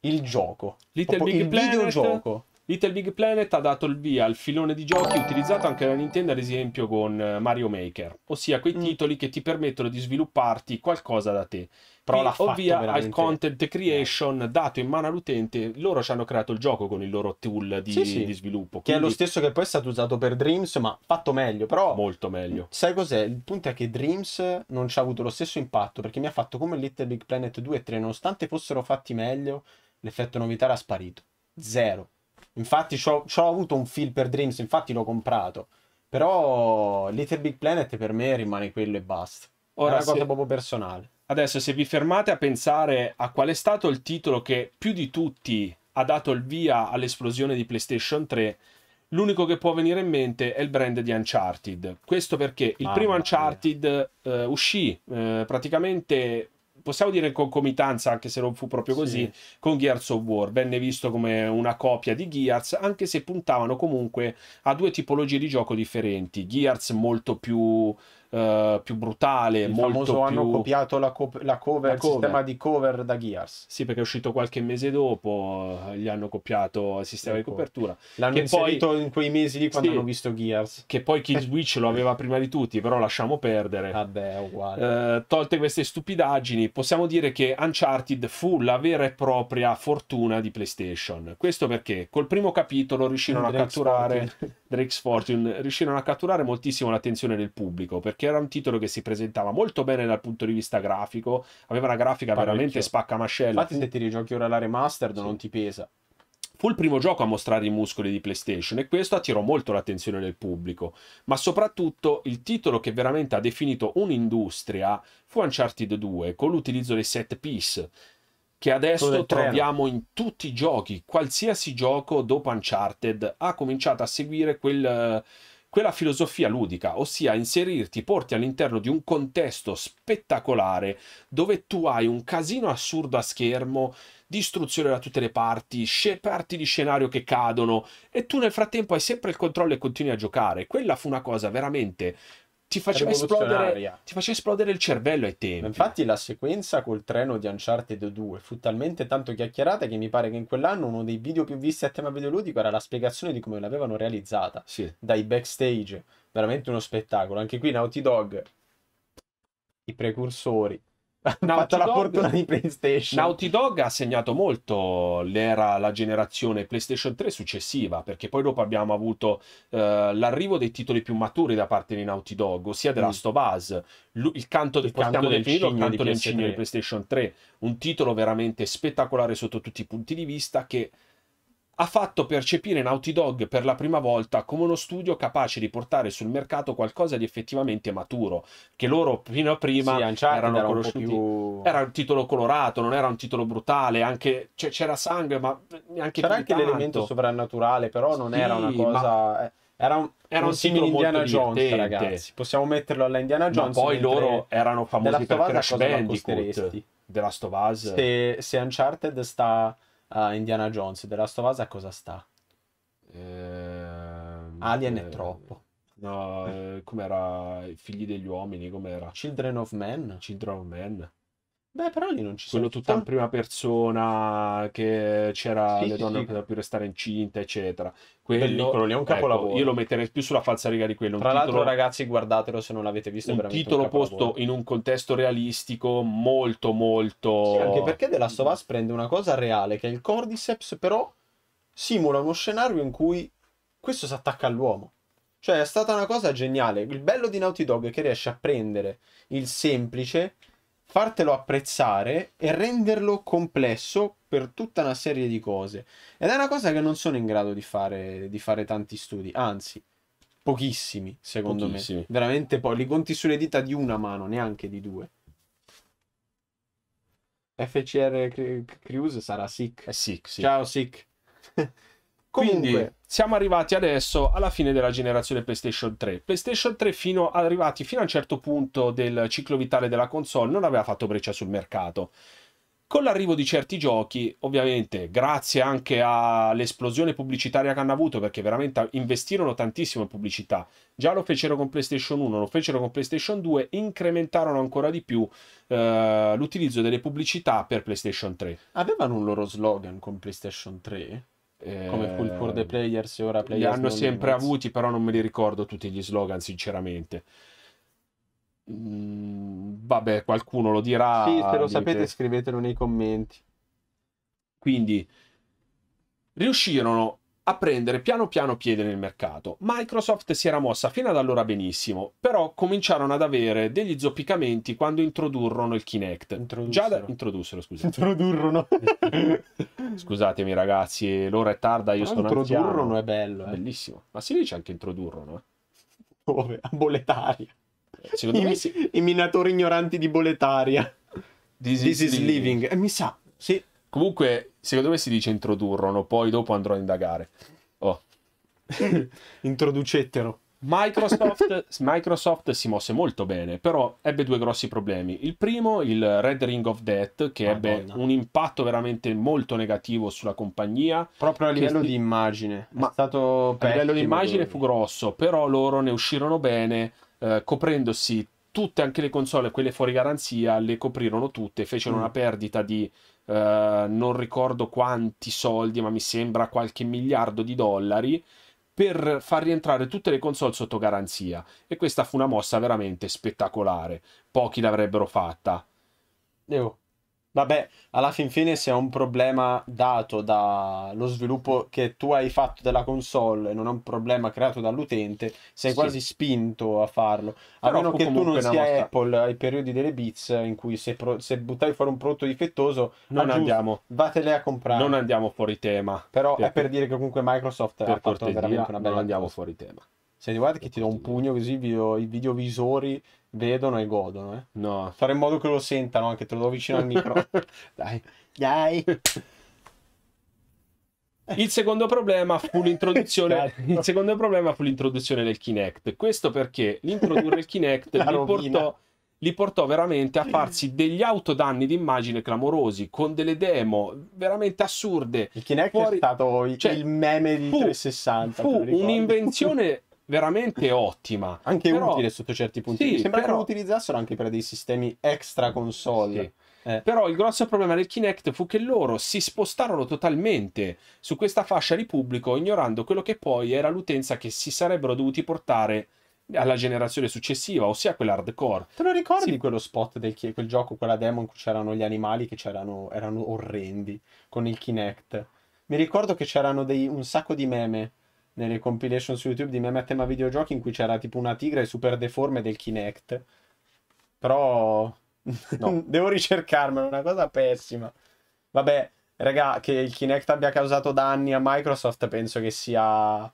il gioco, Little Big il Planet, videogioco. Little Big Planet ha dato il via al filone di giochi utilizzato anche da Nintendo, ad esempio, con eh, Mario Maker, ossia quei mm. titoli che ti permettono di svilupparti qualcosa da te però l'ha fatto ovvia veramente... al content creation dato in mano all'utente loro ci hanno creato il gioco con il loro tool di, sì, sì. di sviluppo quindi... che è lo stesso che poi è stato usato per Dreams ma fatto meglio però molto meglio sai cos'è il punto è che Dreams non ci ha avuto lo stesso impatto perché mi ha fatto come Little Big Planet 2 e 3 nonostante fossero fatti meglio l'effetto novità era sparito zero infatti ci ho, ci ho avuto un feel per Dreams infatti l'ho comprato però Little Big Planet per me rimane quello e basta Ora, è una cosa se... proprio personale Adesso se vi fermate a pensare a qual è stato il titolo che più di tutti ha dato il via all'esplosione di PlayStation 3, l'unico che può venire in mente è il brand di Uncharted. Questo perché il ah, primo Uncharted eh, uscì eh, praticamente possiamo dire in concomitanza, anche se non fu proprio così, sì. con Gears of War. Venne visto come una copia di Gears, anche se puntavano comunque a due tipologie di gioco differenti. Gears molto più eh, più brutale. Il molto famoso più... hanno copiato la, co- la cover, la il sistema di cover da Gears. Sì, perché è uscito qualche mese dopo, eh, gli hanno copiato il sistema ecco. di copertura. L'hanno che inserito poi... in quei mesi lì quando sì, hanno visto Gears. Che poi Kill Switch lo aveva prima di tutti, però lasciamo perdere. Vabbè, uguale. Uh, tolte queste stupidaggini, possiamo dire che Uncharted fu la vera e propria fortuna di PlayStation. Questo perché col primo capitolo riuscirono a catturare Drake's Fortune, riuscirono a catturare moltissimo l'attenzione del pubblico, perché perché era un titolo che si presentava molto bene dal punto di vista grafico, aveva una grafica Parecchio. veramente spaccamascella. Infatti se ti rigiochi ora la remastered sì. non ti pesa fu il primo gioco a mostrare i muscoli di PlayStation e questo attirò molto l'attenzione del pubblico, ma soprattutto il titolo che veramente ha definito un'industria fu Uncharted 2 con l'utilizzo dei set piece che adesso troviamo in tutti i giochi, qualsiasi gioco dopo Uncharted ha cominciato a seguire quel quella filosofia ludica, ossia inserirti, porti all'interno di un contesto spettacolare dove tu hai un casino assurdo a schermo, distruzione da tutte le parti, parti di scenario che cadono e tu nel frattempo hai sempre il controllo e continui a giocare. Quella fu una cosa veramente ti faceva, esplodere, ti faceva esplodere il cervello ai tempi. Infatti la sequenza col treno di Uncharted 2 fu talmente tanto chiacchierata che mi pare che in quell'anno uno dei video più visti a tema videoludico era la spiegazione di come l'avevano realizzata. Sì. Dai backstage. Veramente uno spettacolo. Anche qui Naughty Dog, i precursori. Naughty la Dog... fortuna di PlayStation. Naughty Dog ha segnato molto l'era, la generazione PlayStation 3 successiva, perché poi dopo abbiamo avuto uh, l'arrivo dei titoli più maturi da parte di Naughty Dog, ossia The mm. Last of Us, il canto del, canto del cigno, canto di PlayStation 3, un titolo veramente spettacolare sotto tutti i punti di vista che ha fatto percepire Naughty Dog per la prima volta come uno studio capace di portare sul mercato qualcosa di effettivamente maturo, che loro fino a prima sì, erano era conosciuti. Più... Era un titolo colorato, non era un titolo brutale, anche... cioè, c'era sangue, ma anche C'era anche tanto. l'elemento sovrannaturale, però non sì, era una cosa... Ma... Eh, era un, era un, un simile Indiana Jones, ragazzi. Possiamo metterlo alla Indiana Jones. Ma poi loro erano famosi per Crash Bandicoot. Della Stovaz. Se, se Uncharted sta uh, Indiana Jones, The Last of Us a cosa sta? Ehm, Alien eh, è troppo. No, eh, com'era Figli degli uomini, com'era? Children of Men. Children of Men. Beh, però lì non ci sono. Quello tutta in prima persona, che c'era sì, le donne sì, sì. non più restare incinte, eccetera. Quello Quello lì è un ecco. capolavoro. Ecco, io lo metterei più sulla falsariga di quello. Un Tra titolo... l'altro, ragazzi, guardatelo se non l'avete visto. Un titolo un posto in un contesto realistico molto, molto. anche perché The Last of Us prende una cosa reale, che è il Cordyceps, però simula uno scenario in cui questo si attacca all'uomo. Cioè, è stata una cosa geniale. Il bello di Naughty Dog è che riesce a prendere il semplice fartelo apprezzare e renderlo complesso per tutta una serie di cose. Ed è una cosa che non sono in grado di fare, di fare tanti studi, anzi, pochissimi, secondo pochissimi. me. Veramente poi li conti sulle dita di una mano, neanche di due. FCR Cruise sarà sick. È sick, sì. Ciao, sick. Comunque, Quindi siamo arrivati adesso alla fine della generazione PlayStation 3. PlayStation 3 fino, arrivati fino a un certo punto del ciclo vitale della console non aveva fatto breccia sul mercato. Con l'arrivo di certi giochi, ovviamente, grazie anche all'esplosione pubblicitaria che hanno avuto, perché veramente investirono tantissimo in pubblicità, già lo fecero con PlayStation 1, lo fecero con PlayStation 2, incrementarono ancora di più eh, l'utilizzo delle pubblicità per PlayStation 3. Avevano un loro slogan con PlayStation 3? Come full ehm, for the players e ora players. Li hanno sempre limits. avuti, però non me li ricordo tutti gli slogan, sinceramente. Mm, vabbè, qualcuno lo dirà. Sì, se lo sapete, scrivetelo nei commenti. Quindi riuscirono a prendere piano piano piede nel mercato. Microsoft si era mossa fino ad allora benissimo, però cominciarono ad avere degli zoppicamenti quando introdurrono il Kinect. Introdussero. Già da... Introdussero, scusate. Introdurrono. Scusatemi ragazzi, eh, l'ora è tarda, io però sono introdurrono anziano. Introdurrono è bello. Eh. Bellissimo. Ma si dice anche introdurrono, Dove? A Boletaria. Eh, secondo I, me sì. I minatori ignoranti di Boletaria. This, This is, is living. living. Eh, mi sa, sì, Comunque, secondo me si dice introdurrono, poi dopo andrò a indagare. Oh. Introducettero. Microsoft, Microsoft, si mosse molto bene, però ebbe due grossi problemi. Il primo, il Red Ring of Death, che Madonna. ebbe un impatto veramente molto negativo sulla compagnia. Proprio a livello di immagine. Ma a livello di immagine fu grosso, però loro ne uscirono bene, eh, coprendosi tutte, anche le console, quelle fuori garanzia, le coprirono tutte, fecero mm. una perdita di eh, non ricordo quanti soldi, ma mi sembra qualche miliardo di dollari, per far rientrare tutte le console sotto garanzia. E questa fu una mossa veramente spettacolare. Pochi l'avrebbero fatta. Devo. Vabbè, alla fin fine se è un problema dato dallo sviluppo che tu hai fatto della console e non è un problema creato dall'utente, sei sì. quasi spinto a farlo. A Però meno che tu non sia nostra... Apple ai periodi delle Beats in cui se, pro... se buttai fuori un prodotto difettoso, non andiamo. Vatele a comprare. Non andiamo fuori tema. Però per... è per dire che comunque Microsoft per ha fatto veramente una bella... Non andiamo fuori tema. Se guardi che ti do un pugno così video, i videovisori vedono e godono. Eh. No. Fare in modo che lo sentano anche, te lo do vicino al micro. Dai. Dai. Il secondo, problema fu l'introduzione, il secondo problema fu l'introduzione, del Kinect. Questo perché l'introdurre il Kinect li portò, li portò, veramente a farsi degli autodanni d'immagine clamorosi con delle demo veramente assurde. Il Kinect Fuori... è stato cioè, il meme di fu, 360. Fu un'invenzione veramente ottima. Anche però... utile sotto certi punti sì, Sembra però... che lo utilizzassero anche per dei sistemi extra console. Sì. Eh. Però il grosso problema del Kinect fu che loro si spostarono totalmente su questa fascia di pubblico, ignorando quello che poi era l'utenza che si sarebbero dovuti portare alla generazione successiva, ossia quella hardcore. Te lo ricordi sì. quello spot del quel gioco, quella demo in cui c'erano gli animali che c'erano, erano orrendi con il Kinect? Mi ricordo che c'erano dei, un sacco di meme nelle compilation su YouTube di meme a tema videogiochi in cui c'era tipo una tigre super deforme del Kinect. Però no. devo ricercarmelo, è una cosa pessima. Vabbè, raga, che il Kinect abbia causato danni a Microsoft penso che sia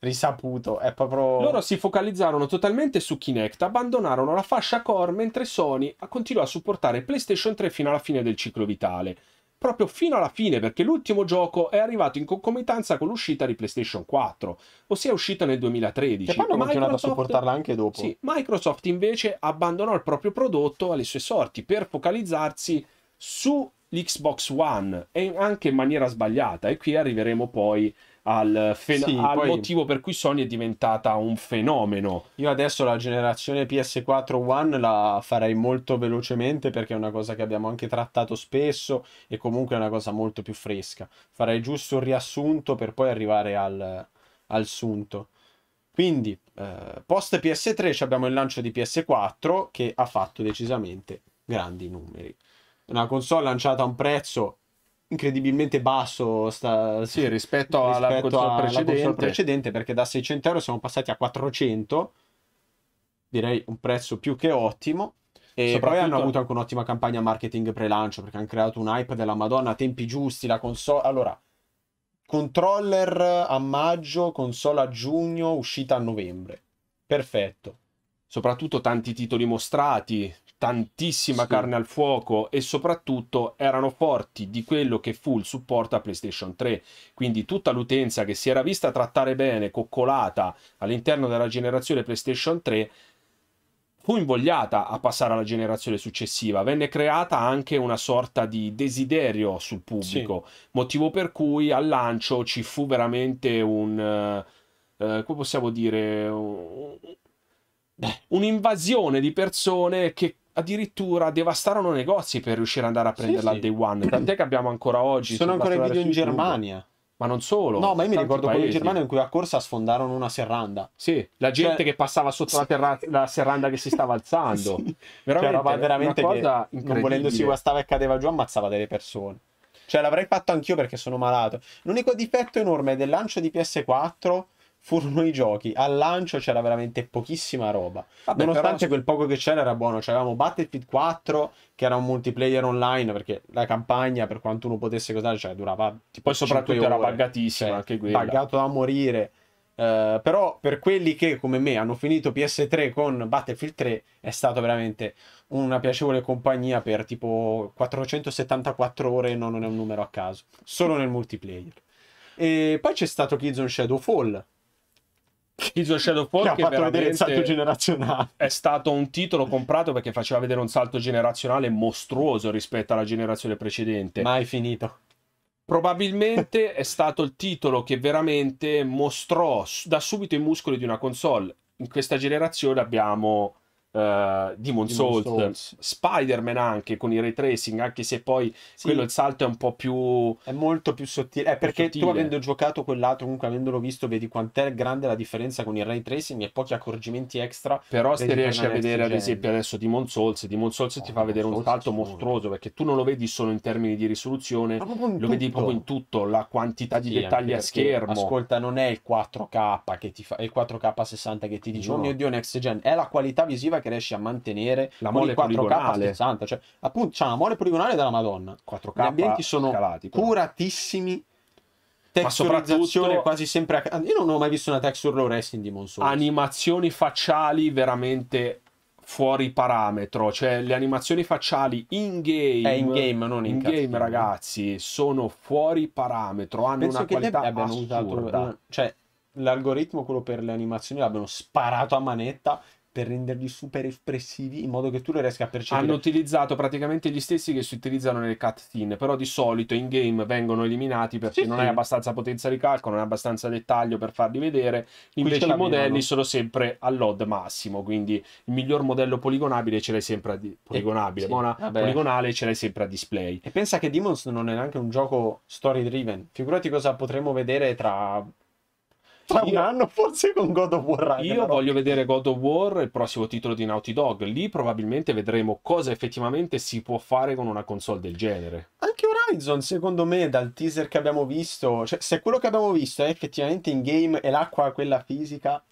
risaputo, è proprio... Loro si focalizzarono totalmente su Kinect, abbandonarono la fascia core mentre Sony continuò a supportare PlayStation 3 fino alla fine del ciclo vitale proprio fino alla fine perché l'ultimo gioco è arrivato in concomitanza con l'uscita di PlayStation 4, ossia uscita nel 2013. E poi hanno continuato a supportarla anche dopo. Sì, Microsoft invece abbandonò il proprio prodotto alle sue sorti per focalizzarsi sull'Xbox One e anche in maniera sbagliata e qui arriveremo poi al, fen- sì, al poi... motivo per cui Sony è diventata un fenomeno. Io adesso la generazione PS4 One la farei molto velocemente perché è una cosa che abbiamo anche trattato spesso e comunque è una cosa molto più fresca. Farei giusto un riassunto per poi arrivare al, al sunto. Quindi, eh, post PS3 abbiamo il lancio di PS4 che ha fatto decisamente grandi numeri. Una console lanciata a un prezzo incredibilmente basso sta, sì, rispetto, rispetto alla console, precedente. console precedente perché da 600 euro siamo passati a 400 direi un prezzo più che ottimo e Soprattutto... poi hanno avuto anche un'ottima campagna marketing pre-lancio perché hanno creato un hype della madonna a tempi giusti la console allora controller a maggio console a giugno uscita a novembre perfetto soprattutto tanti titoli mostrati, tantissima sì. carne al fuoco e soprattutto erano forti di quello che fu il supporto a PlayStation 3. Quindi tutta l'utenza che si era vista trattare bene, coccolata all'interno della generazione PlayStation 3, fu invogliata a passare alla generazione successiva, venne creata anche una sorta di desiderio sul pubblico, sì. motivo per cui al lancio ci fu veramente un, eh, eh come possiamo dire, un, un'invasione di persone che addirittura devastarono negozi per riuscire ad andare a prenderla sì, al day one. Tant'è che abbiamo ancora oggi. Sono ancora i video in Germania. Ma non solo. No, ma io mi ricordo quello in Germania in cui a corsa sfondarono una serranda. Sì, la cioè gente cioè... che passava sotto la, terra... la, serranda che si stava alzando. sì. Veramente, cioè, veramente cosa che non volendosi guastava e cadeva giù, ammazzava delle persone. Cioè, l'avrei fatto anch'io perché sono malato. L'unico difetto enorme del lancio di PS4 furono i giochi. Al lancio c'era veramente pochissima roba. Vabbè, Nonostante però... quel poco che c'era era buono. C'avevamo Battlefield 4, che era un multiplayer online, perché la campagna, per quanto uno potesse cosare, cioè durava tipo Poi soprattutto era buggatissima, cioè, anche quella. Buggato da morire. Uh, però per quelli che come me hanno finito PS3 con Battlefield 3 è stato veramente una piacevole compagnia per tipo 474 ore, non è un numero a caso, solo nel multiplayer. E poi c'è stato Killzone Shadow Fall, Iso Shadowfall che ha fatto vedere il salto generazionale. È stato un titolo comprato perché faceva vedere un salto generazionale mostruoso rispetto alla generazione precedente. Mai finito. Probabilmente è stato il titolo che veramente mostrò da subito i muscoli di una console. In questa generazione abbiamo Uh, Demon, Souls, Souls. Spider-Man anche con i ray tracing, anche se poi sì. quello il salto è un po' più è molto più sottile, è eh, perché sottile. tu avendo giocato quell'altro, comunque avendolo visto, vedi quant'è grande la differenza con il ray tracing e pochi accorgimenti extra. Però se riesci a vedere ad esempio adesso Demon Souls, Demon Souls oh, ti fa vedere Souls un salto mostruoso perché tu non lo vedi solo in termini di risoluzione, lo tutto. vedi proprio in tutto, la quantità di sì, dettagli a schermo. Ascolta, non è il 4K che ti fa è il 4K 60 che ti dice no. "Oh mio Dio, next gen", è la qualità visiva offensiva che riesce a mantenere la mole 4K 60, cioè appunto c'ha una mole poligonale della Madonna. 4K Gli ambienti sono scalati, curatissimi texturizzazione quasi sempre a... io non ho mai visto una texture low resting di Monsoon animazioni facciali veramente fuori parametro cioè le animazioni facciali in game, eh, in game non in, in game eh. ragazzi sono fuori parametro hanno Penso una che qualità abbiano usato cioè l'algoritmo quello per le animazioni l'abbiano sparato a manetta per renderli super espressivi in modo che tu lo riesca a percepire. Hanno utilizzato praticamente gli stessi che si utilizzano nelle cutscene, però di solito in game vengono eliminati perché sì, non sì. hai abbastanza potenza di calcolo, non hai abbastanza dettaglio per farli vedere. Invece i modelli sono sempre all'odd massimo, quindi il miglior modello poligonabile ce l'hai sempre a di- eh, poligonabile, eh, sì. buona, Vabbè. poligonale ce l'hai sempre a display. E pensa che Demons non è neanche un gioco story driven. Figurati cosa potremmo vedere tra tra un anno forse con God of War Ragnarok. Io voglio vedere God of War, il prossimo titolo di Naughty Dog. Lì probabilmente vedremo cosa effettivamente si può fare con una console del genere. Anche Horizon, secondo me, dal teaser che abbiamo visto, cioè se quello che abbiamo visto è effettivamente in game e l'acqua quella fisica...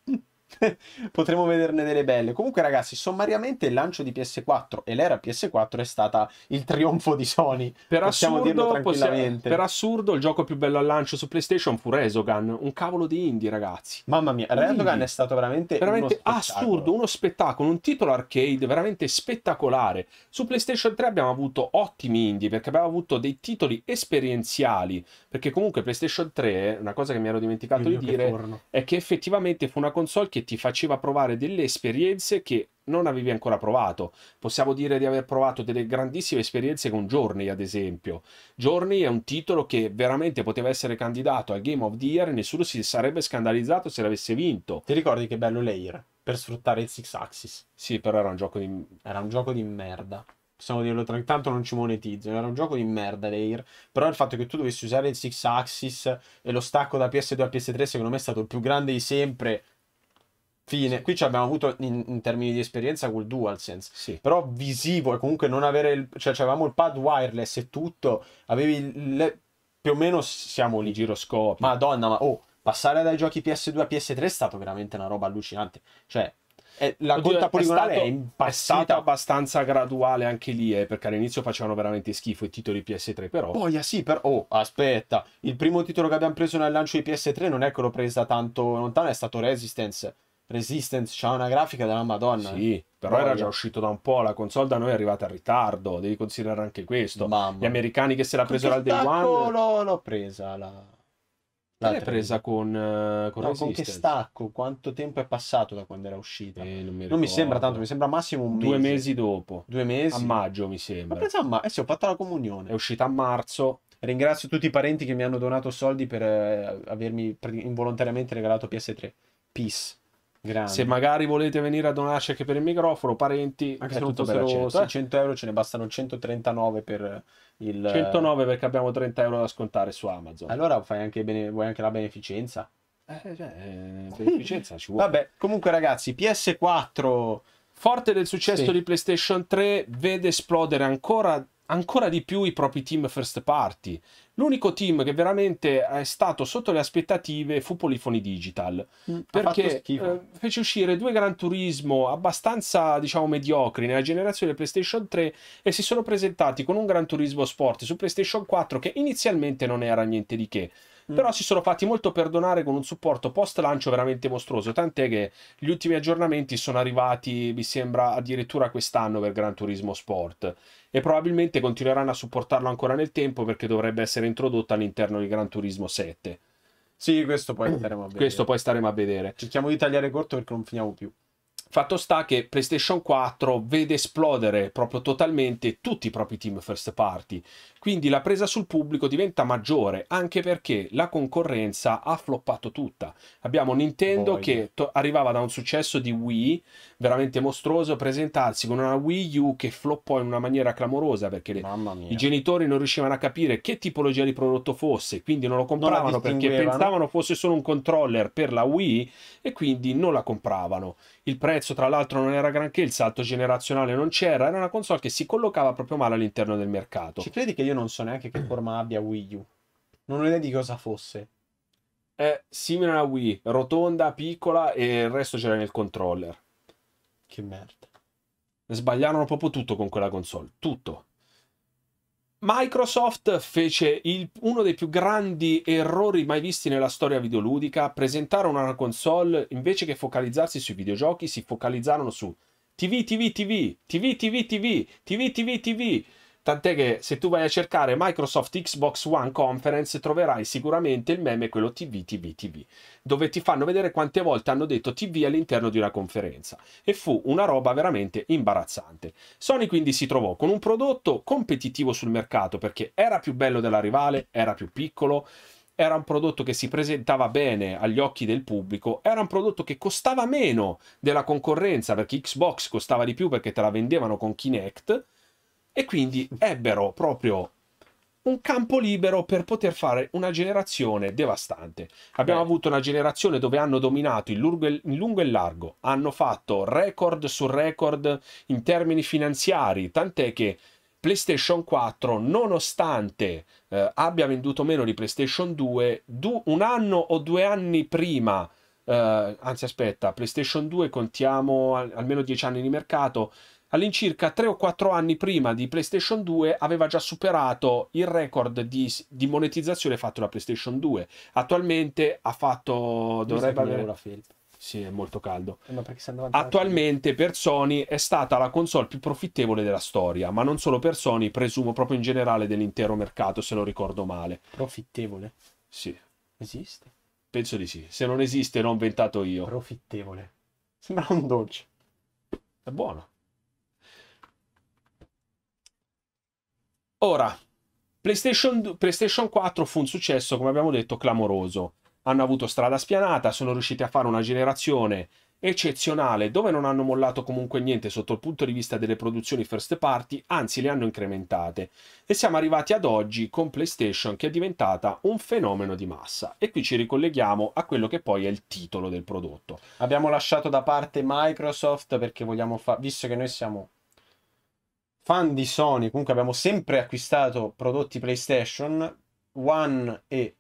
potremmo vederne delle belle. Comunque, ragazzi, sommariamente il lancio di PS4 e l'era PS4 è stata il trionfo di Sony. Per possiamo assurdo, dirlo tranquillamente. Possiamo, per assurdo, il gioco più bello al lancio su PlayStation fu Resogan. Un cavolo di indie, ragazzi. Mamma mia, Resogan è stato veramente, veramente uno assurdo, uno spettacolo, un titolo arcade veramente spettacolare. Su PlayStation 3 abbiamo avuto ottimi indie perché abbiamo avuto dei titoli esperienziali. Perché comunque PlayStation 3, una cosa che mi ero dimenticato Io di dire, che è che effettivamente fu una console che ti faceva provare delle esperienze che non avevi ancora provato. Possiamo dire di aver provato delle grandissime esperienze con Journey, ad esempio. Journey è un titolo che veramente poteva essere candidato al Game of the Year e nessuno si sarebbe scandalizzato se l'avesse vinto. Ti ricordi che bello Layer per sfruttare il Six Axis? Sì, però era un gioco di... Era un gioco di merda. Possiamo dirlo, tanto non ci monetizzo. Era un gioco di merda, Layer. Però il fatto che tu dovessi usare il Six Axis e lo stacco da PS2 a PS3, secondo me è stato il più grande di sempre fine. Qui ci abbiamo avuto in, in termini di esperienza col DualSense, sì. però visivo e comunque non avere il, cioè avevamo il pad wireless e tutto, avevi il... più o meno siamo lì giroscopi. Madonna, ma oh, passare dai giochi PS2 a PS3 è stato veramente una roba allucinante. Cioè eh, la Oddio, conta poligonale è, stato, è impazzita. abbastanza graduale anche lì, eh, perché all'inizio facevano veramente schifo i titoli PS3, però... Boia, ah, sì, però... Oh, aspetta, il primo titolo che abbiamo preso nel lancio di PS3 non è quello preso da tanto lontano, è stato Resistance Resistance c'ha una grafica della Madonna. Sì, però Boia. era già uscito da un po'. La console da noi è arrivata in ritardo. Devi considerare anche questo. Mamma. Gli americani che se la presero al day one. L'ho, l'ho presa la. l'hai presa con, uh, con, no, con che stacco? Quanto tempo è passato da quando era uscita? Eh, non, mi non, mi sembra tanto, mi sembra massimo un mese. Due mesi dopo. Due mesi? A maggio, mi sembra. L'ho presa a ma- eh sì, ho fatto la comunione. È uscita a marzo. Ringrazio tutti i parenti che mi hanno donato soldi per eh, avermi involontariamente regalato PS3. Peace. Grande. Se magari volete venire a donarci anche per il microfono, parenti, anche se non fossero 600 euro ce ne bastano 139 per il... 109 perché abbiamo 30 euro da scontare su Amazon. Allora fai anche bene... vuoi anche la beneficenza? Eh, cioè, eh, beneficenza ci vuole. Vabbè, comunque ragazzi, PS4... Forte del successo sì. di PlayStation 3, vede esplodere ancora ancora di più i propri team first party. L'unico team che veramente è stato sotto le aspettative fu Polifoni Digital, mm, perché eh, fece uscire due Gran Turismo abbastanza, diciamo, mediocri nella generazione PlayStation 3 e si sono presentati con un Gran Turismo Sport su PlayStation 4 che inizialmente non era niente di che. Mm. però si sono fatti molto perdonare con un supporto post lancio veramente mostruoso, tant'è che gli ultimi aggiornamenti sono arrivati, mi sembra, addirittura quest'anno per Gran Turismo Sport e probabilmente continueranno a supportarlo ancora nel tempo perché dovrebbe essere introdotto all'interno di Gran Turismo 7. Sì, questo poi staremo a vedere. Questo poi staremo a vedere. Cerchiamo di tagliare corto perché non finiamo più. Fatto sta che PlayStation 4 vede esplodere proprio totalmente tutti i propri team first party, quindi la presa sul pubblico diventa maggiore anche perché la concorrenza ha floppato tutta. Abbiamo Nintendo Boy. che arrivava da un successo di Wii veramente mostruoso presentarsi con una Wii U che floppò in una maniera clamorosa perché i genitori non riuscivano a capire che tipologia di prodotto fosse, quindi non lo compravano non perché pensavano fosse solo un controller per la Wii e quindi non la compravano. Il prezzo tra l'altro non era granché, il salto generazionale non c'era, era una console che si collocava proprio male all'interno del mercato. Ci credi che io non so neanche che forma abbia Wii U? Non ho idea di cosa fosse. È simile alla Wii, rotonda, piccola e il resto c'era nel controller. Che merda. Sbagliarono proprio tutto con quella console, tutto. Microsoft fece il, uno dei più grandi errori mai visti nella storia videoludica, presentarono una console, invece che focalizzarsi sui videogiochi, si focalizzarono su TV, TV, TV, TV, TV, TV, TV, TV, TV, Tant'è che se tu vai a cercare Microsoft Xbox One Conference troverai sicuramente il meme quello TV, TV, TV, dove ti fanno vedere quante volte hanno detto TV all'interno di una conferenza. E fu una roba veramente imbarazzante. Sony quindi si trovò con un prodotto competitivo sul mercato perché era più bello della rivale, era più piccolo, era un prodotto che si presentava bene agli occhi del pubblico, era un prodotto che costava meno della concorrenza perché Xbox costava di più perché te la vendevano con Kinect e quindi ebbero proprio un campo libero per poter fare una generazione devastante. Abbiamo Beh. avuto una generazione dove hanno dominato in lungo, e, in lungo, e, largo, hanno fatto record su record in termini finanziari, tant'è che PlayStation 4, nonostante eh, abbia venduto meno di PlayStation 2, du, un anno o due anni prima, eh, anzi aspetta, PlayStation 2 contiamo al, almeno dieci anni di mercato, all'incirca 3 o 4 anni prima di PlayStation 2 aveva già superato il record di, di monetizzazione fatto da PlayStation 2. Attualmente ha fatto... dovrebbe avere... Una felpa. Sì, è molto caldo. Eh, Attualmente per Sony è stata la console più profittevole della storia, ma non solo per Sony, presumo proprio in generale dell'intero mercato, se non ricordo male. Profittevole? Sì. Esiste? Penso di sì. Se non esiste, l'ho inventato io. Profittevole. Sembra un dolce. È buono. Ora, PlayStation, PlayStation 4 fu un successo, come abbiamo detto, clamoroso. Hanno avuto strada spianata, sono riusciti a fare una generazione eccezionale, dove non hanno mollato comunque niente sotto il punto di vista delle produzioni first party, anzi le hanno incrementate. E siamo arrivati ad oggi con PlayStation che è diventata un fenomeno di massa. E qui ci ricolleghiamo a quello che poi è il titolo del prodotto. Abbiamo lasciato da parte Microsoft perché vogliamo fare, visto che noi siamo fan di Sony, comunque abbiamo sempre acquistato prodotti PlayStation, One e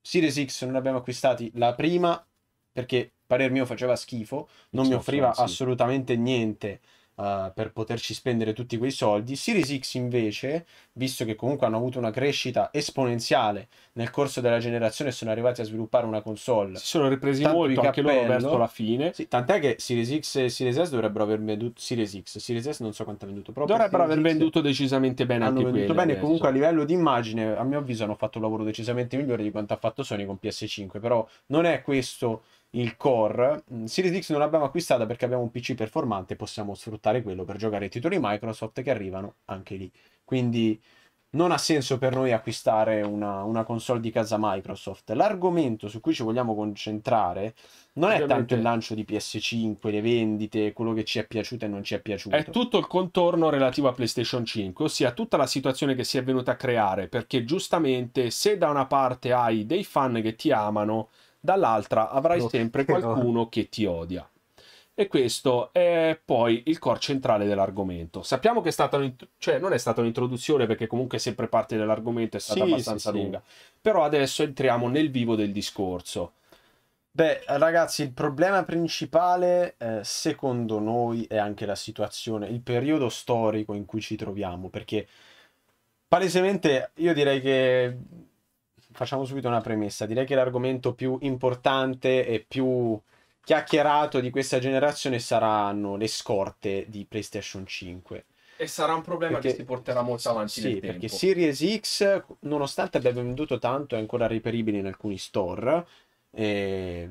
Series X non abbiamo acquistati la prima perché parer mio faceva schifo, non mi offriva assolutamente niente uh, per poterci spendere tutti quei soldi. Series X invece, visto che comunque hanno avuto una crescita esponenziale nel corso della generazione sono arrivati a sviluppare una console. Si sono ripresi molto anche loro verso la fine. Sì, tant'è che Series X e Series S dovrebbero aver venduto Series X, Series S non so quanto ha venduto proprio. Dovrebbero aver venduto decisamente bene hanno anche venduto quelle, bene adesso. comunque a livello di immagine, a mio avviso hanno fatto un lavoro decisamente migliore di quanto ha fatto Sony con PS5, però non è questo il core. Mm, Series X non l'abbiamo acquistata perché abbiamo un PC performante e possiamo sfruttare quello per giocare ai titoli Microsoft che arrivano anche lì. Quindi non ha senso per noi acquistare una, una console di casa Microsoft. L'argomento su cui ci vogliamo concentrare non Ovviamente. è tanto il lancio di PS5, le vendite, quello che ci è piaciuto e non ci è piaciuto. È tutto il contorno relativo a PlayStation 5, ossia tutta la situazione che si è venuta a creare, perché giustamente se da una parte hai dei fan che ti amano, dall'altra avrai no, oh, sempre qualcuno no. che ti odia. E questo è poi il core centrale dell'argomento. Sappiamo che è stata cioè non è stata un'introduzione perché comunque è sempre parte dell'argomento, è stata sì, abbastanza sì, lunga. Sì. Però adesso entriamo nel vivo del discorso. Beh, ragazzi, il problema principale, eh, secondo noi, è anche la situazione, il periodo storico in cui ci troviamo, perché palesemente io direi che facciamo subito una premessa. Direi che l'argomento più importante e più chiacchierato di questa generazione saranno le scorte di PlayStation 5. E sarà un problema perché, che si porterà molto avanti sì, perché Series X, nonostante abbia venduto tanto, è ancora reperibile in alcuni store. E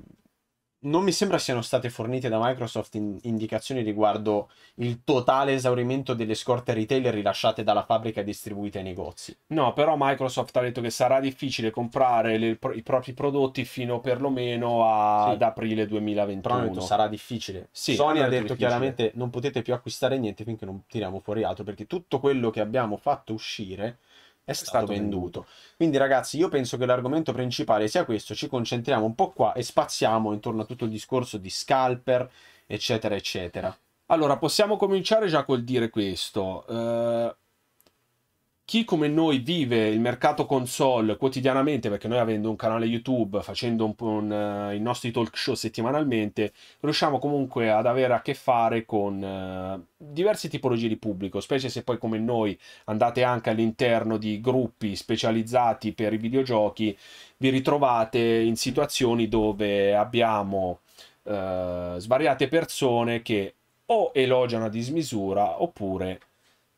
non mi sembra siano state fornite da Microsoft in indicazioni riguardo il totale esaurimento delle scorte retailer rilasciate dalla fabbrica e distribuite ai negozi. No, però Microsoft ha detto che sarà difficile comprare le, i propri prodotti fino perlomeno a, sì. ad aprile 2021. Però detto, sarà difficile. Sì, Sony ha detto difficile. chiaramente non potete più acquistare niente finché non tiriamo fuori altro perché tutto quello che abbiamo fatto uscire è stato venduto. Quindi ragazzi, io penso che l'argomento principale sia questo, ci concentriamo un po' qua e spaziamo intorno a tutto il discorso di scalper, eccetera, eccetera. Allora, possiamo cominciare già col dire questo. Uh, chi come noi vive il mercato console quotidianamente, perché noi avendo un canale YouTube, facendo un, un, uh, i nostri talk show settimanalmente, riusciamo comunque ad avere a che fare con uh, diverse tipologie di pubblico, specie se poi come noi andate anche all'interno di gruppi specializzati per i videogiochi, vi ritrovate in situazioni dove abbiamo uh, svariate persone che o elogiano a dismisura oppure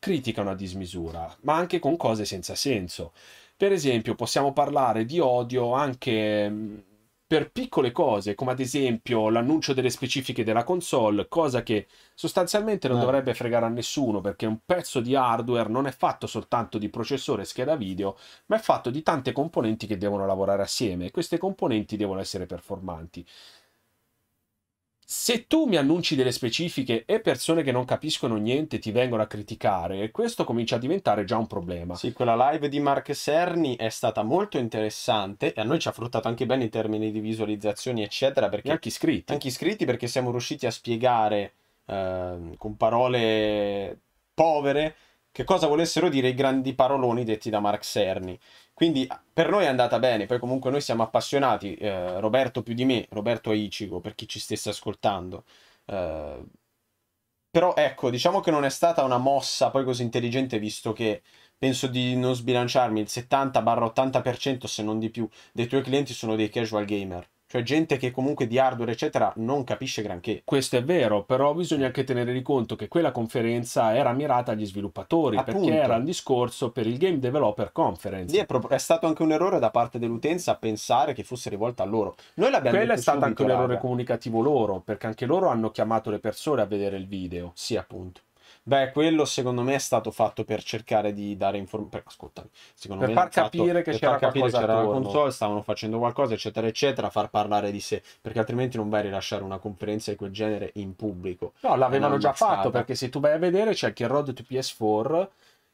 criticano a dismisura, ma anche con cose senza senso. Per esempio, possiamo parlare di odio anche mm, per piccole cose, come ad esempio l'annuncio delle specifiche della console, cosa che sostanzialmente non eh. dovrebbe fregare a nessuno, perché un pezzo di hardware non è fatto soltanto di processore e scheda video, ma è fatto di tante componenti che devono lavorare assieme e queste componenti devono essere performanti. Se tu mi annunci delle specifiche e persone che non capiscono niente ti vengono a criticare, questo comincia a diventare già un problema. Sì, quella live di Mark Serni è stata molto interessante e a noi ci ha fruttato anche bene in termini di visualizzazioni, eccetera. Perché, e anche iscritti. Anche iscritti perché siamo riusciti a spiegare eh, con parole povere che cosa volessero dire i grandi paroloni detti da Mark Serni. Quindi ah, per noi è andata bene, poi comunque noi siamo appassionati, eh, Roberto più di me, Roberto e per chi ci stesse ascoltando. Eh, però ecco, diciamo che non è stata una mossa poi così intelligente, visto che penso di non sbilanciarmi, il 70-80% se non di più dei tuoi clienti sono dei casual gamer cioè gente che comunque di hardware eccetera non capisce granché. Questo è vero, però bisogna eh. anche tenere di conto che quella conferenza era mirata agli sviluppatori, Appunto. perché era un discorso per il Game Developer Conference. Lì è, pro- è, stato anche un errore da parte dell'utenza pensare che fosse rivolta a loro. Noi l'abbiamo Quello è stato anche un errore comunicativo loro, perché anche loro hanno chiamato le persone a vedere il video. Sì, appunto. Beh, quello secondo me è stato fatto per cercare di dare informazioni. Ascoltami, secondo per me far capire che c'era, capire c'era la console, stavano facendo qualcosa, eccetera, eccetera, far parlare di sé, perché altrimenti non vai a rilasciare una conferenza di quel genere in pubblico. No, l'avevano già fatto, perché se tu vai a vedere c'è anche il Road to PS4,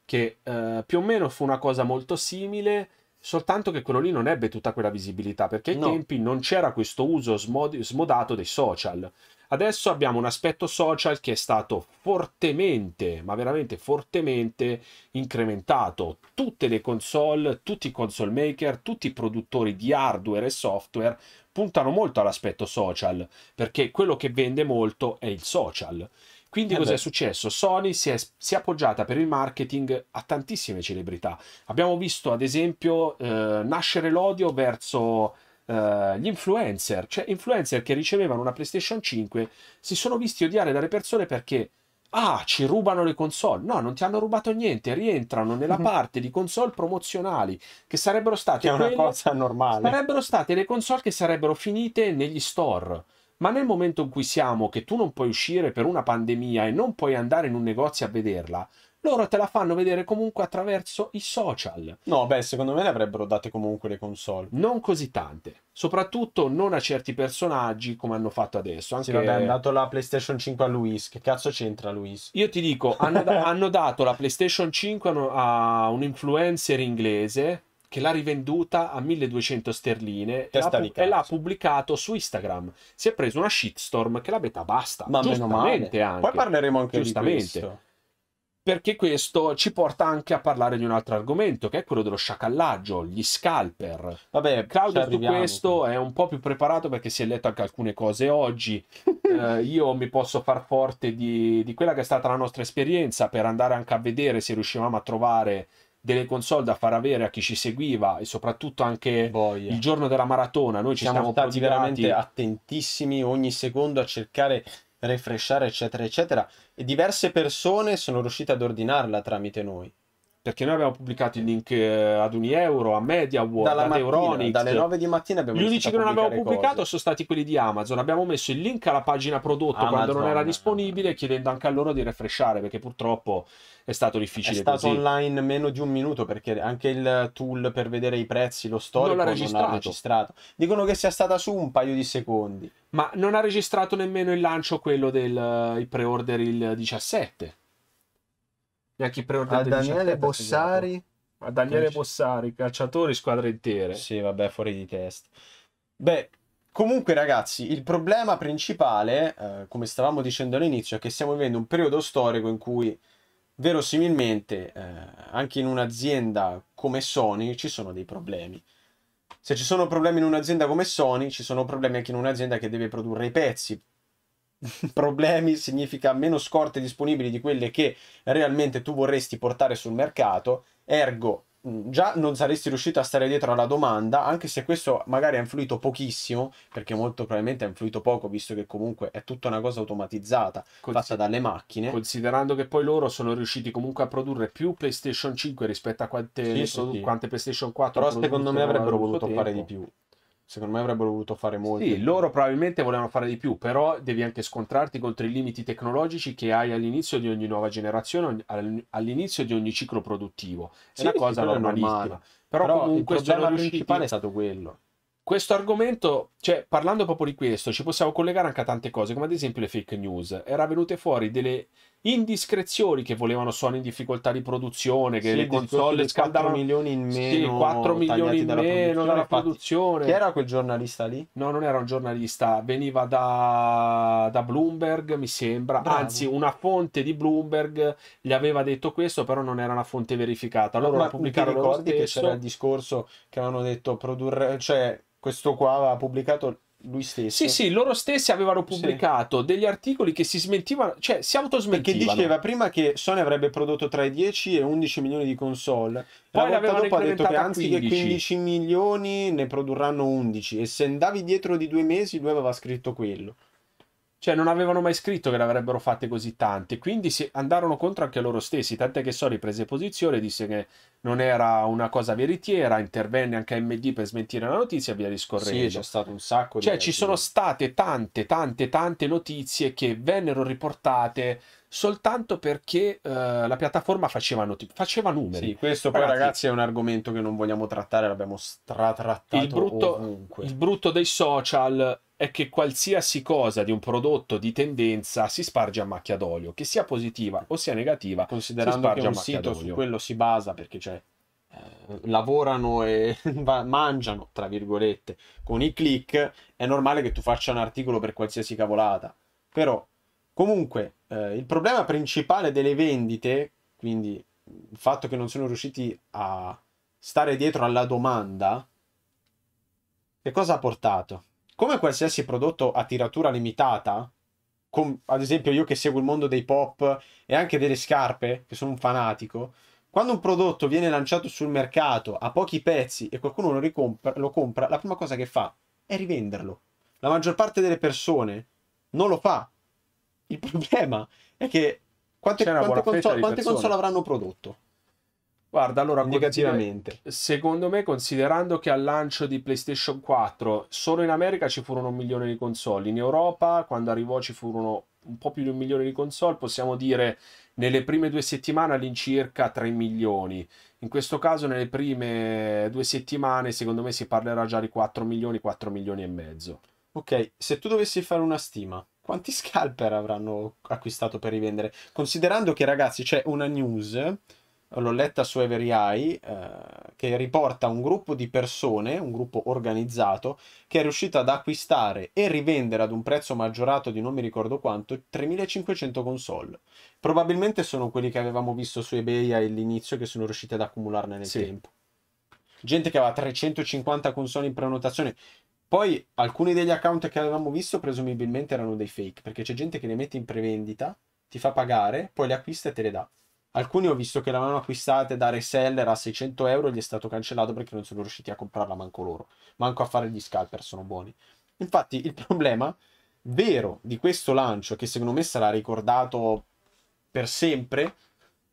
che eh, più o meno fu una cosa molto simile. Soltanto che quello lì non ebbe tutta quella visibilità perché ai no. tempi non c'era questo uso smod- smodato dei social Adesso abbiamo un aspetto social che è stato fortemente, ma veramente fortemente incrementato. Tutte le console, tutti i console maker, tutti i produttori di hardware e software puntano molto all'aspetto social, perché quello che vende molto è il social. Quindi eh cos'è successo? Sony si è, si è, appoggiata per il marketing a tantissime celebrità. Abbiamo visto ad esempio eh, nascere l'odio verso eh, gli influencer, cioè influencer che ricevevano una PlayStation 5, si sono visti odiare dalle persone perché ah, ci rubano le console. No, non ti hanno rubato niente, rientrano nella mm-hmm. parte di console promozionali che sarebbero state che è quelle, cosa normale. Sarebbero state le console che sarebbero finite negli store. Ma nel momento in cui siamo che tu non puoi uscire per una pandemia e non puoi andare in un negozio a vederla, loro te la fanno vedere comunque attraverso i social. No, beh, secondo me le avrebbero date comunque le console. Non così tante. Soprattutto non a certi personaggi come hanno fatto adesso. Anche... Sì, vabbè, hanno dato la PlayStation 5 a Luis. Che cazzo c'entra Luis? Io ti dico, hanno, da- hanno dato la PlayStation 5 a un influencer inglese che l'ha rivenduta a 1200 sterline e l'ha, e l'ha, pubblicato su Instagram. Si è preso una shitstorm che la beta basta. Ma giustamente meno male. Anche, Poi parleremo anche di questo perché questo ci porta anche a parlare di un altro argomento, che è quello dello sciacallaggio, gli scalper. Vabbè, Claudio su questo è un po' più preparato perché si è letto anche alcune cose oggi. eh, io mi posso far forte di, di, quella che è stata la nostra esperienza per andare anche a vedere se riuscivamo a trovare delle console da far avere a chi ci seguiva e soprattutto anche Boia. il giorno della maratona. Noi ci siamo, siamo stati prodigati. veramente attentissimi ogni secondo a cercare refreshare eccetera eccetera e diverse persone sono riuscite ad ordinarla tramite noi perché noi abbiamo pubblicato il link eh, ad un euro, a MediaWorld, Dalla a mattina, Euronics. Dalle 9 di mattina abbiamo Gli unici che non abbiamo pubblicato cose. sono stati quelli di Amazon. Abbiamo messo il link alla pagina prodotto Amazon. quando non era disponibile, chiedendo anche a loro di refreshare, perché purtroppo è stato difficile. È stato così. online meno di un minuto, perché anche il tool per vedere i prezzi, lo storico, non l'ha registrato. Non registrato. Dicono che sia stata su un paio di secondi. Ma non ha registrato nemmeno il lancio quello del eh, pre-order il 17 e a chi preordina Daniele Bossari a Daniele Bossari, calciatori, squadre intere. Sì, vabbè, fuori di test Beh, comunque ragazzi, il problema principale, eh, come stavamo dicendo all'inizio, è che stiamo vivendo un periodo storico in cui verosimilmente eh, anche in un'azienda come Sony ci sono dei problemi. Se ci sono problemi in un'azienda come Sony, ci sono problemi anche in un'azienda che deve produrre i pezzi problemi significa meno scorte disponibili di quelle che realmente tu vorresti portare sul mercato, ergo mm, già non saresti riuscito a stare dietro alla domanda, anche se questo magari ha influito pochissimo, perché molto probabilmente ha influito poco, visto che comunque è tutta una cosa automatizzata Consider- fatta dalle macchine. Considerando che poi loro sono riusciti comunque a produrre più PlayStation 5 rispetto a quante, sì, sì, produ- sì. quante PlayStation 4 Però secondo me avrebbero voluto tempo. fare di più secondo me avrebbero voluto fare molto. Sì, loro probabilmente volevano fare di più, però devi anche scontrarti contro i limiti tecnologici che hai all'inizio di ogni nuova generazione, all'inizio di ogni ciclo produttivo. È sì, una cosa sì, normalissima. Però, però comunque il problema riusciti... principale è stato quello. Questo argomento, cioè parlando proprio di questo, ci possiamo collegare anche a tante cose, come ad esempio le fake news. Era venute fuori delle indiscrezioni che volevano Sony in difficoltà di produzione, che sì, le console scaldavano milioni in meno, sì, 4 milioni in meno produzione, dalla infatti, produzione. Chi era quel giornalista lì? No, non era un giornalista, veniva da, da Bloomberg, mi sembra. Bravo. Anzi, una fonte di Bloomberg gli aveva detto questo, però non era una fonte verificata. Loro allora, Ma pubblicarono ricordi che c'era il discorso che avevano detto produrre, cioè questo qua aveva pubblicato lui stesso. Sì, sì, loro stessi avevano pubblicato sì. degli articoli che si smentivano, cioè si autosmentivano. Perché diceva prima che Sony avrebbe prodotto tra i 10 e 11 milioni di console, poi la volta dopo ha detto che anziché 15. 15 milioni ne produrranno 11 e se andavi dietro di due mesi lui aveva scritto quello. Cioè, non avevano mai scritto che ne avrebbero fatte così tante, quindi si andarono contro anche loro stessi. Tant'è che Sori prese posizione, disse che non era una cosa veritiera, intervenne anche AMD per smentire la notizia e via discorrendo. Sì, c'è stato un sacco di... Cioè, ci sono state tante, tante, tante notizie che vennero riportate soltanto perché uh, la piattaforma faceva, noti- faceva numeri. Sì, questo poi ragazzi, ragazzi è un argomento che non vogliamo trattare, l'abbiamo stratrattato il brutto, ovunque. Il brutto dei social è che qualsiasi cosa di un prodotto di tendenza si sparge a macchia d'olio, che sia positiva o sia negativa, considerando che un sito d'olio. su quello si basa perché cioè, eh, lavorano e mangiano, tra virgolette, con i click, è normale che tu faccia un articolo per qualsiasi cavolata. Però, comunque, eh, il problema principale delle vendite, quindi il fatto che non sono riusciti a stare dietro alla domanda, che cosa ha portato? come qualsiasi prodotto a tiratura limitata, con, ad esempio io che seguo il mondo dei pop e anche delle scarpe, che sono un fanatico, quando un prodotto viene lanciato sul mercato a pochi pezzi e qualcuno lo, ricompra, lo compra, la prima cosa che fa è rivenderlo. La maggior parte delle persone non lo fa. Il problema è che quante, quante, console, quante console avranno prodotto? Guarda, allora negativamente. Secondo me, considerando che al lancio di PlayStation 4 solo in America ci furono un milione di console, in Europa quando arrivò ci furono un po' più di un milione di console, possiamo dire nelle prime due settimane all'incirca 3 milioni. In questo caso, nelle prime due settimane, secondo me si parlerà già di 4 milioni, 4 milioni e mezzo. Ok, se tu dovessi fare una stima, quanti scalper avranno acquistato per rivendere? Considerando che, ragazzi, c'è una news l'ho letta su Every Eye, eh, che riporta un gruppo di persone, un gruppo organizzato, che è riuscito ad acquistare e rivendere ad un prezzo maggiorato di non mi ricordo quanto 3500 console. Probabilmente sono quelli che avevamo visto su eBay all'inizio che sono riusciti ad accumularne nel sì. tempo. Gente che aveva 350 console in prenotazione. Poi alcuni degli account che avevamo visto presumibilmente erano dei fake, perché c'è gente che le mette in prevendita, ti fa pagare, poi le acquista e te le dà. Alcuni ho visto che l'avevano acquistata da reseller a 600 euro e gli è stato cancellato perché non sono riusciti a comprarla manco loro. Manco a fare gli scalper, sono buoni. Infatti il problema vero di questo lancio, che secondo me sarà ricordato per sempre,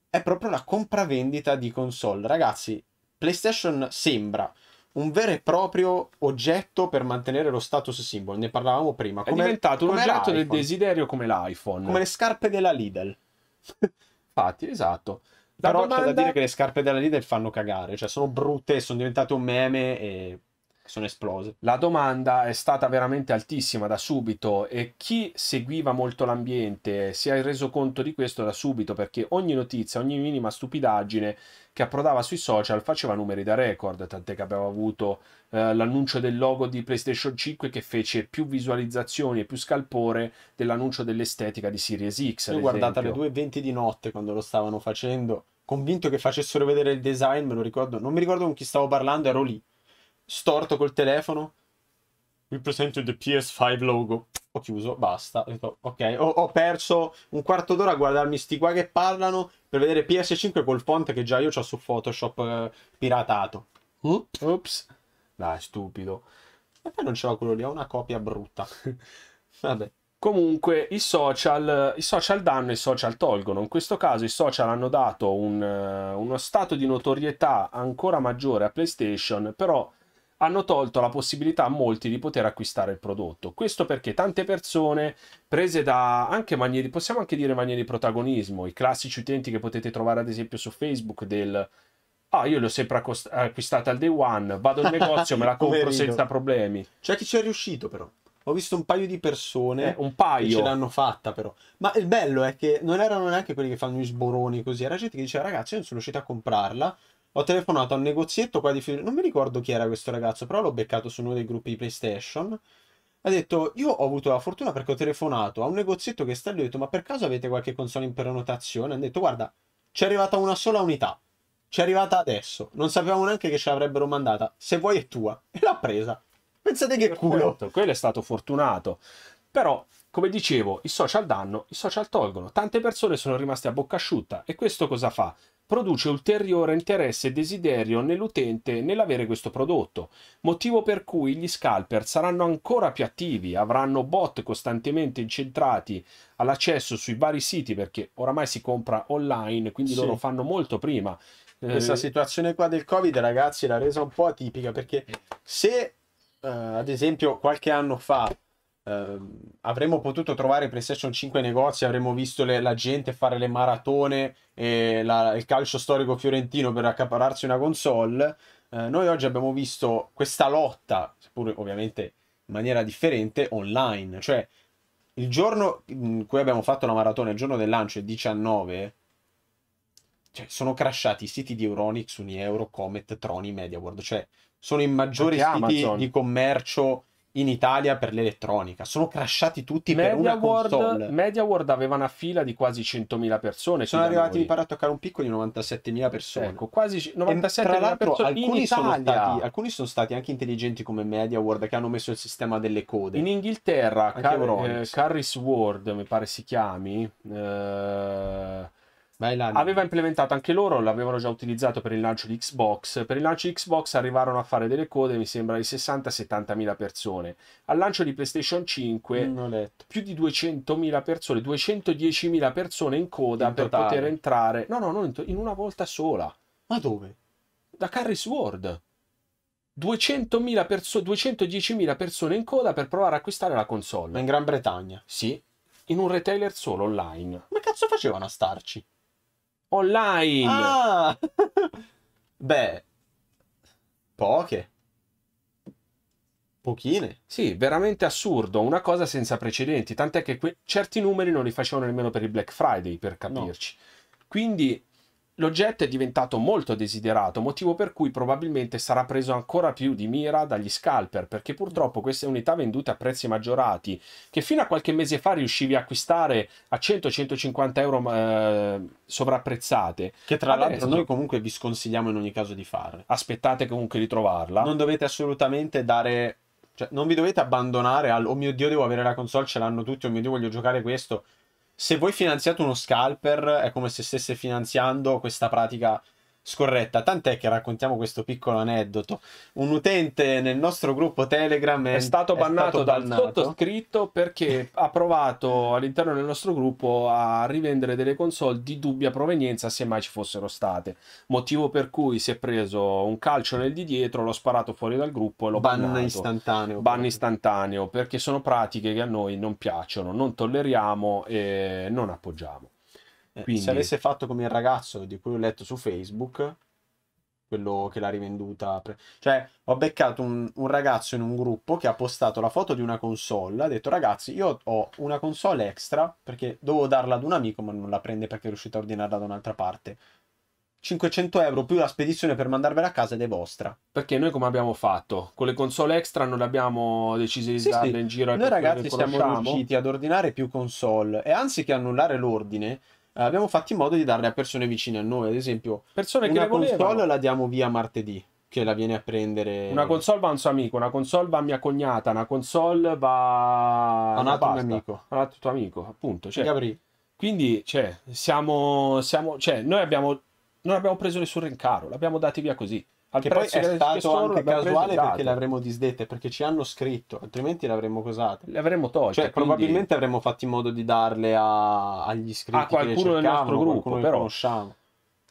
è proprio la compravendita di console. Ragazzi, PlayStation sembra un vero e proprio oggetto per mantenere lo status symbol, ne parlavamo prima. Come, è diventato un oggetto del desiderio come l'iPhone. Come le scarpe della Lidl. Infatti, esatto. La Però domanda... c'è da dire che le scarpe della Lidl fanno cagare, cioè sono brutte, sono diventate un meme e sono esplose. La domanda è stata veramente altissima da subito e chi seguiva molto l'ambiente si è reso conto di questo da subito perché ogni notizia, ogni minima stupidaggine che approdava sui social faceva numeri da record, tant'è che abbiamo avuto eh, l'annuncio del logo di PlayStation 5 che fece più visualizzazioni e più scalpore dell'annuncio dell'estetica di Series X. Io guardata alle 2.20 di notte quando lo stavano facendo, convinto che facessero vedere il design, me lo ricordo, non mi ricordo con chi stavo parlando, ero lì storto col telefono. Mi presento il PS5 logo. Ho chiuso, basta. Ok, ho, ho perso un quarto d'ora a guardarmi sti qua che parlano per vedere PS5 col font che già io ho su Photoshop eh, piratato. Ops. Dai, stupido. E poi non c'era quello lì, ho una copia brutta. Vabbè. Comunque i social, i social, danno e i social tolgono. In questo caso i social hanno dato un, eh, uno stato di notorietà ancora maggiore a PlayStation, però hanno tolto la possibilità a molti di poter acquistare il prodotto. Questo perché tante persone, prese da anche maniere, possiamo anche dire maniere di protagonismo, i classici utenti che potete trovare ad esempio su Facebook del Ah, io l'ho sempre acquistata al day one, vado al negozio, me la compro senza problemi. C'è chi ci è riuscito però. Ho visto un paio di persone eh, un paio. che ce l'hanno fatta però. Ma il bello è che non erano neanche quelli che fanno gli sboroni così, era gente che diceva ragazzi io non sono riuscito a comprarla, ho telefonato a un negozietto qua di Firenze, Non mi ricordo chi era questo ragazzo, però l'ho beccato su uno dei gruppi PlayStation. Ha detto: Io ho avuto la fortuna perché ho telefonato a un negozietto che sta lì. Ho detto: Ma per caso avete qualche console in prenotazione? Hanno detto: Guarda, ci è arrivata una sola unità. ci è arrivata adesso. Non sapevamo neanche che ce l'avrebbero mandata. Se vuoi è tua. E l'ha presa. Pensate che Perfetto. culo. Quello è stato fortunato. Però come dicevo, i social danno, i social tolgono. Tante persone sono rimaste a bocca asciutta e questo cosa fa? produce ulteriore interesse e desiderio nell'utente nell'avere questo prodotto, motivo per cui gli scalper saranno ancora più attivi, avranno bot costantemente incentrati all'accesso sui vari siti perché oramai si compra online, quindi sì. loro fanno molto prima. Questa eh... situazione qua del Covid, ragazzi, l'ha resa un po' atipica perché se eh, ad esempio qualche anno fa Uh, avremmo potuto trovare PlayStation 5 negozi, avremmo visto le, la gente fare le maratone e la, il calcio storico fiorentino per accapararsi una console. Uh, noi oggi abbiamo visto questa lotta, seppur ovviamente in maniera differente, online. Cioè, il giorno in mm, cui abbiamo fatto la maratona, il giorno del lancio, il 19, cioè, sono crashati i siti di Euronix, Unieuro, Comet, Troni, MediaWorld. Cioè, sono i maggiori siti di commercio in Italia per l'elettronica. Sono crashati tutti Media per una World, console. Media World aveva una fila di quasi 100.000 persone. Sono arrivati, mi pare, a toccare un picco di 97.000 persone. Ecco, quasi 97.000 persone alcuni sono, stati, alcuni sono stati anche intelligenti come Media World che hanno messo il sistema delle code. In Inghilterra, Car- eh, Carris Ward, mi pare si chiami... Eh aveva implementato anche loro, l'avevano già utilizzato per il lancio di Xbox. Per il lancio di Xbox arrivarono a fare delle code, mi sembra, di 60-70 mila persone. Al lancio di PlayStation 5, mm, letto. più di 200 mila persone, 210 mila persone in coda in per totale. poter entrare. No, no, non in, una volta sola. Ma dove? Da Carris World. 200.000 perso- 210.000 persone in coda per provare a acquistare la console. Ma in Gran Bretagna? Sì. In un retailer solo online. Ma cazzo facevano a starci? online. Ah! Beh, poche. Pochine. Sì, veramente assurdo, una cosa senza precedenti, tant'è che que- certi numeri non li facevano nemmeno per il Black Friday, per capirci. No. Quindi L'oggetto è diventato molto desiderato, motivo per cui probabilmente sarà preso ancora più di mira dagli scalper, perché purtroppo queste unità vendute a prezzi maggiorati, che fino a qualche mese fa riuscivi a acquistare a 100-150 euro eh, sovrapprezzate. Che tra adesso... l'altro noi comunque vi sconsigliamo in ogni caso di fare. Aspettate comunque di trovarla. Non dovete assolutamente dare... Cioè, non vi dovete abbandonare al oh mio dio devo avere la console, ce l'hanno tutti, oh mio dio voglio giocare questo se voi finanziate uno scalper è come se stesse finanziando questa pratica scorretta, tant'è che raccontiamo questo piccolo aneddoto. Un utente nel nostro gruppo Telegram è, è stato bannato, bannato. dal sottoscritto perché ha provato all'interno del nostro gruppo a rivendere delle console di dubbia provenienza se mai ci fossero state, motivo per cui si è preso un calcio nel di dietro, l'ho sparato fuori dal gruppo e l'ho Banna bannato. istantaneo. Ban istantaneo perché sono pratiche che a noi non piacciono, non tolleriamo e non appoggiamo. Eh, Quindi... Se avesse fatto come il ragazzo di cui ho letto su Facebook, quello che l'ha rivenduta. Pre- cioè, ho beccato un, un, ragazzo in un gruppo che ha postato la foto di una console. Ha detto, ragazzi, io ho una console extra perché dovevo darla ad un amico, ma non la prende perché è riuscito a ordinarla da un'altra parte. 500 euro più la spedizione per mandarvela a casa ed è vostra. Perché noi come abbiamo fatto? Con le console extra non abbiamo deciso di sì, darle sì. in giro. Eh, noi ragazzi siamo riusciti ad ordinare più console e anziché annullare l'ordine, abbiamo fatto in modo di darle a persone vicine a noi, ad esempio, persone che una che console la diamo via martedì che la viene a prendere. Una console va a un suo amico, una console va a mia cognata, una console va a un altro mio amico. un altro tuo amico, appunto. Cioè, Gabri. Quindi, cioè, siamo, siamo, cioè, noi abbiamo, non abbiamo preso nessun rincaro, l'abbiamo dati via così. Al che poi è stato anche casuale perché le avremmo disdette, perché ci hanno scritto, altrimenti le avremmo cosate. Le avremmo tolte. Cioè, quindi... probabilmente avremmo fatto in modo di darle a... agli iscritti. A qualcuno del nostro gruppo, però. Conosciamo.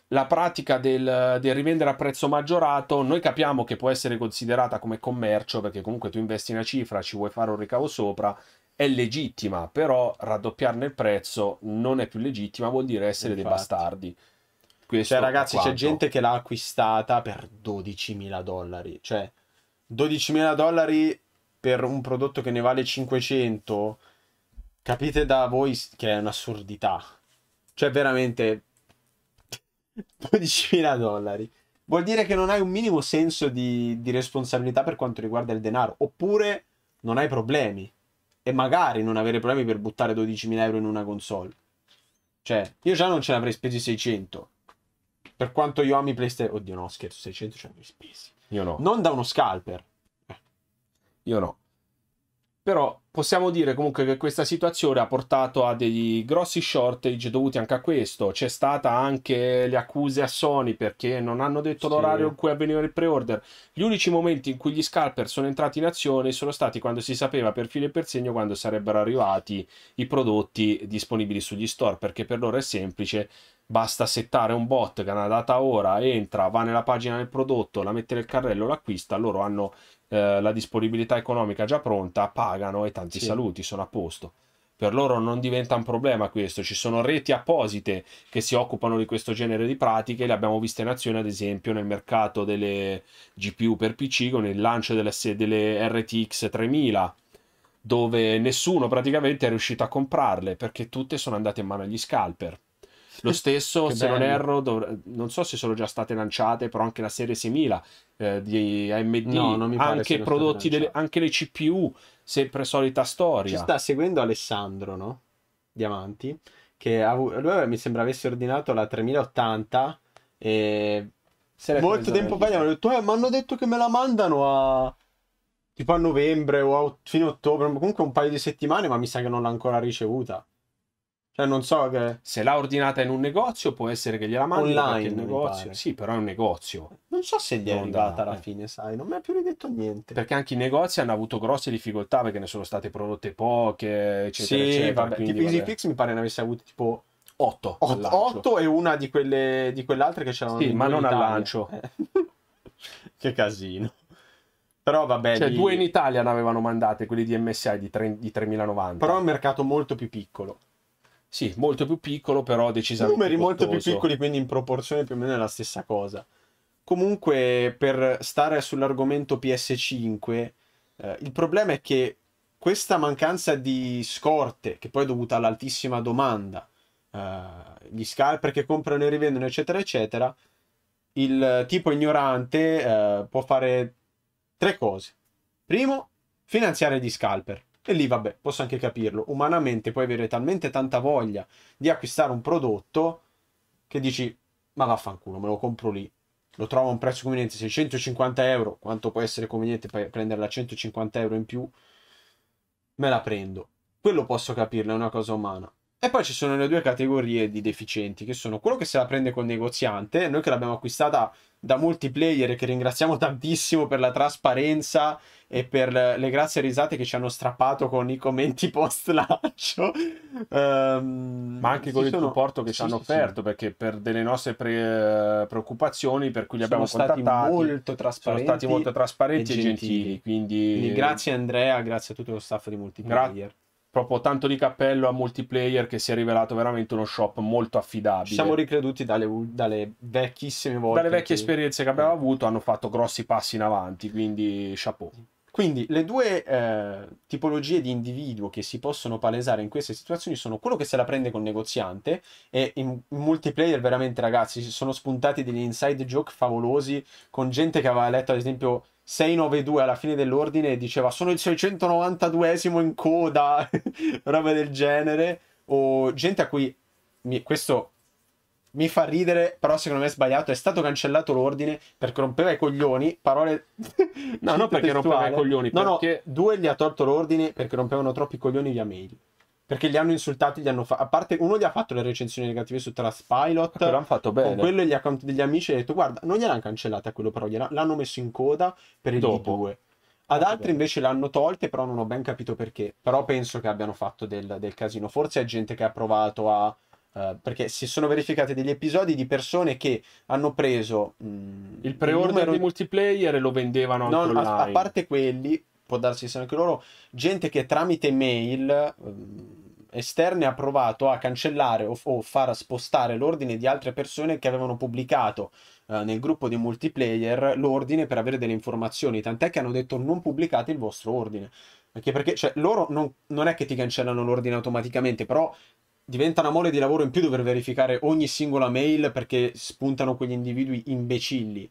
La pratica del, del rivendere a prezzo maggiorato, noi capiamo che può essere considerata come commercio, perché comunque tu investi una cifra, ci vuoi fare un ricavo sopra, è legittima, però raddoppiarne il prezzo non è più legittima, vuol dire essere Infatti. dei bastardi. Cioè, ragazzi, quanto? c'è gente che l'ha acquistata per 12.000 dollari. Cioè, 12.000 dollari per un prodotto che ne vale 500, capite da voi che è un'assurdità. Cioè, veramente 12.000 dollari. Vuol dire che non hai un minimo senso di, di responsabilità per quanto riguarda il denaro. Oppure non hai problemi. E magari non avere problemi per buttare 12.000 euro in una console. Cioè, io già non ce l'avrei spesi 600 per quanto io ami PlayStation... Oddio no, scherzo, 600 ci hanno spesi. Io no. Non da uno scalper. Eh. Io no. Però possiamo dire comunque che questa situazione ha portato a dei grossi shortage dovuti anche a questo. C'è stata anche le accuse a Sony perché non hanno detto sì. l'orario in cui avveniva il pre-order. Gli unici momenti in cui gli scalper sono entrati in azione sono stati quando si sapeva per filo e per segno quando sarebbero arrivati i prodotti disponibili sugli store, perché per loro è semplice Basta settare un bot che a una data ora entra, va nella pagina del prodotto, la mette nel carrello, l'acquista, loro hanno eh, la disponibilità economica già pronta, pagano e tanti sì. saluti, sono a posto per loro non diventa un problema questo, ci sono reti apposite che si occupano di questo genere di pratiche, le abbiamo viste in azione ad esempio nel mercato delle GPU per PC con il lancio delle, delle RTX 3000 dove nessuno praticamente è riuscito a comprarle perché tutte sono andate in mano agli scalper. Lo eh, stesso, se non erro, dov... non so se sono già state lanciate, però anche la serie 6000 eh, di AMD, no, anche, prodotti delle... anche le CPU, sempre solita storia. Ci sta seguendo Alessandro, no? Diamanti, che av- lui mi sembra avesse ordinato la 3080 e... Molto tempo fa gli hanno detto, eh, mi hanno detto che me la mandano a tipo a novembre o a fine ottobre, comunque un paio di settimane, ma mi sa che non l'ha ancora ricevuta. Cioè, non so che. Se l'ha ordinata in un negozio, può essere che gliela mandi online. negozio. Sì, però è un negozio. Non so se gli è andata alla eh. fine, sai, non mi ha più ridetto niente. Perché anche i negozi hanno avuto grosse difficoltà perché ne sono state prodotte poche, eccetera. Sì, eccetera, vabbè. Quindi, tipo vabbè. EasyFix mi pare ne avesse avuto tipo 8. 8, 8 e una di quelle di quell'altra che c'erano. Sì, ma non al lancio. Eh. che casino. Però vabbè. Cioè, di... due in Italia ne avevano mandate, quelli di MSI di, 3, di 3090. Però è un mercato molto più piccolo. Sì, molto più piccolo, però decisamente. Numeri costoso. molto più piccoli, quindi in proporzione più o meno è la stessa cosa. Comunque, per stare sull'argomento PS5, eh, il problema è che questa mancanza di scorte, che poi è dovuta all'altissima domanda, eh, gli scalper che comprano e rivendono, eccetera, eccetera, il tipo ignorante eh, può fare tre cose. Primo, finanziare gli scalper e lì vabbè, posso anche capirlo. Umanamente puoi avere talmente tanta voglia di acquistare un prodotto che dici, ma vaffanculo, me lo compro lì. Lo trovo a un prezzo conveniente, 650 euro, quanto può essere conveniente prenderla a 150 euro in più, me la prendo. Quello posso capirlo, è una cosa umana. E poi ci sono le due categorie di deficienti, che sono quello che se la prende col negoziante, noi che l'abbiamo acquistata da multiplayer che ringraziamo tantissimo per la trasparenza e per le grazie risate che ci hanno strappato con i commenti post lancio um, ma anche con il sono... supporto che sì, ci hanno sì, offerto sì. perché per delle nostre pre- preoccupazioni per cui li abbiamo sono contattati molto sono stati molto trasparenti e, e gentili, gentili quindi... quindi... grazie Andrea grazie a tutto lo staff di multiplayer Gra- proprio tanto di cappello a multiplayer che si è rivelato veramente uno shop molto affidabile. Ci siamo ricreduti dalle, dalle vecchissime volte. Dalle vecchie che... esperienze che abbiamo eh. avuto hanno fatto grossi passi in avanti, quindi chapeau. Quindi le due eh, tipologie di individuo che si possono palesare in queste situazioni sono quello che se la prende col negoziante e in, in multiplayer veramente ragazzi si sono spuntati degli inside joke favolosi con gente che aveva letto ad esempio 692 alla fine dell'ordine e diceva sono il 692esimo in coda, roba del genere, o gente a cui mi, questo mi fa ridere, però secondo me è sbagliato, è stato cancellato l'ordine perché rompeva i coglioni, parole... no, non perché testuale. rompeva i coglioni, no, perché... no, due gli ha tolto l'ordine perché rompevano troppi coglioni via mail. Perché li hanno insultati, gli hanno fa- a parte uno gli ha fatto le recensioni negative su Trustpilot. Però ecco, hanno fatto bene. Con quello gli account degli amici ha detto "Guarda, non gliel'hanno cancellata quello, però gliela- l'hanno messo in coda per il Dopo. D2". Ad altri invece l'hanno tolte, però non ho ben capito perché. Però penso che abbiano fatto del, del casino. Forse è gente che ha provato a Uh, perché si sono verificati degli episodi di persone che hanno preso mh, mm, il pre-order numero... di multiplayer e lo vendevano no, a, a, parte quelli può darsi che siano anche loro, gente che tramite mail ehm, esterne ha provato a cancellare o, o far spostare l'ordine di altre persone che avevano pubblicato eh, nel gruppo di multiplayer l'ordine per avere delle informazioni, tant'è che hanno detto non pubblicate il vostro ordine. Anche perché cioè, loro non, non è che ti cancellano l'ordine automaticamente, però diventa una mole di lavoro in più dover verificare ogni singola mail perché spuntano quegli individui imbecilli.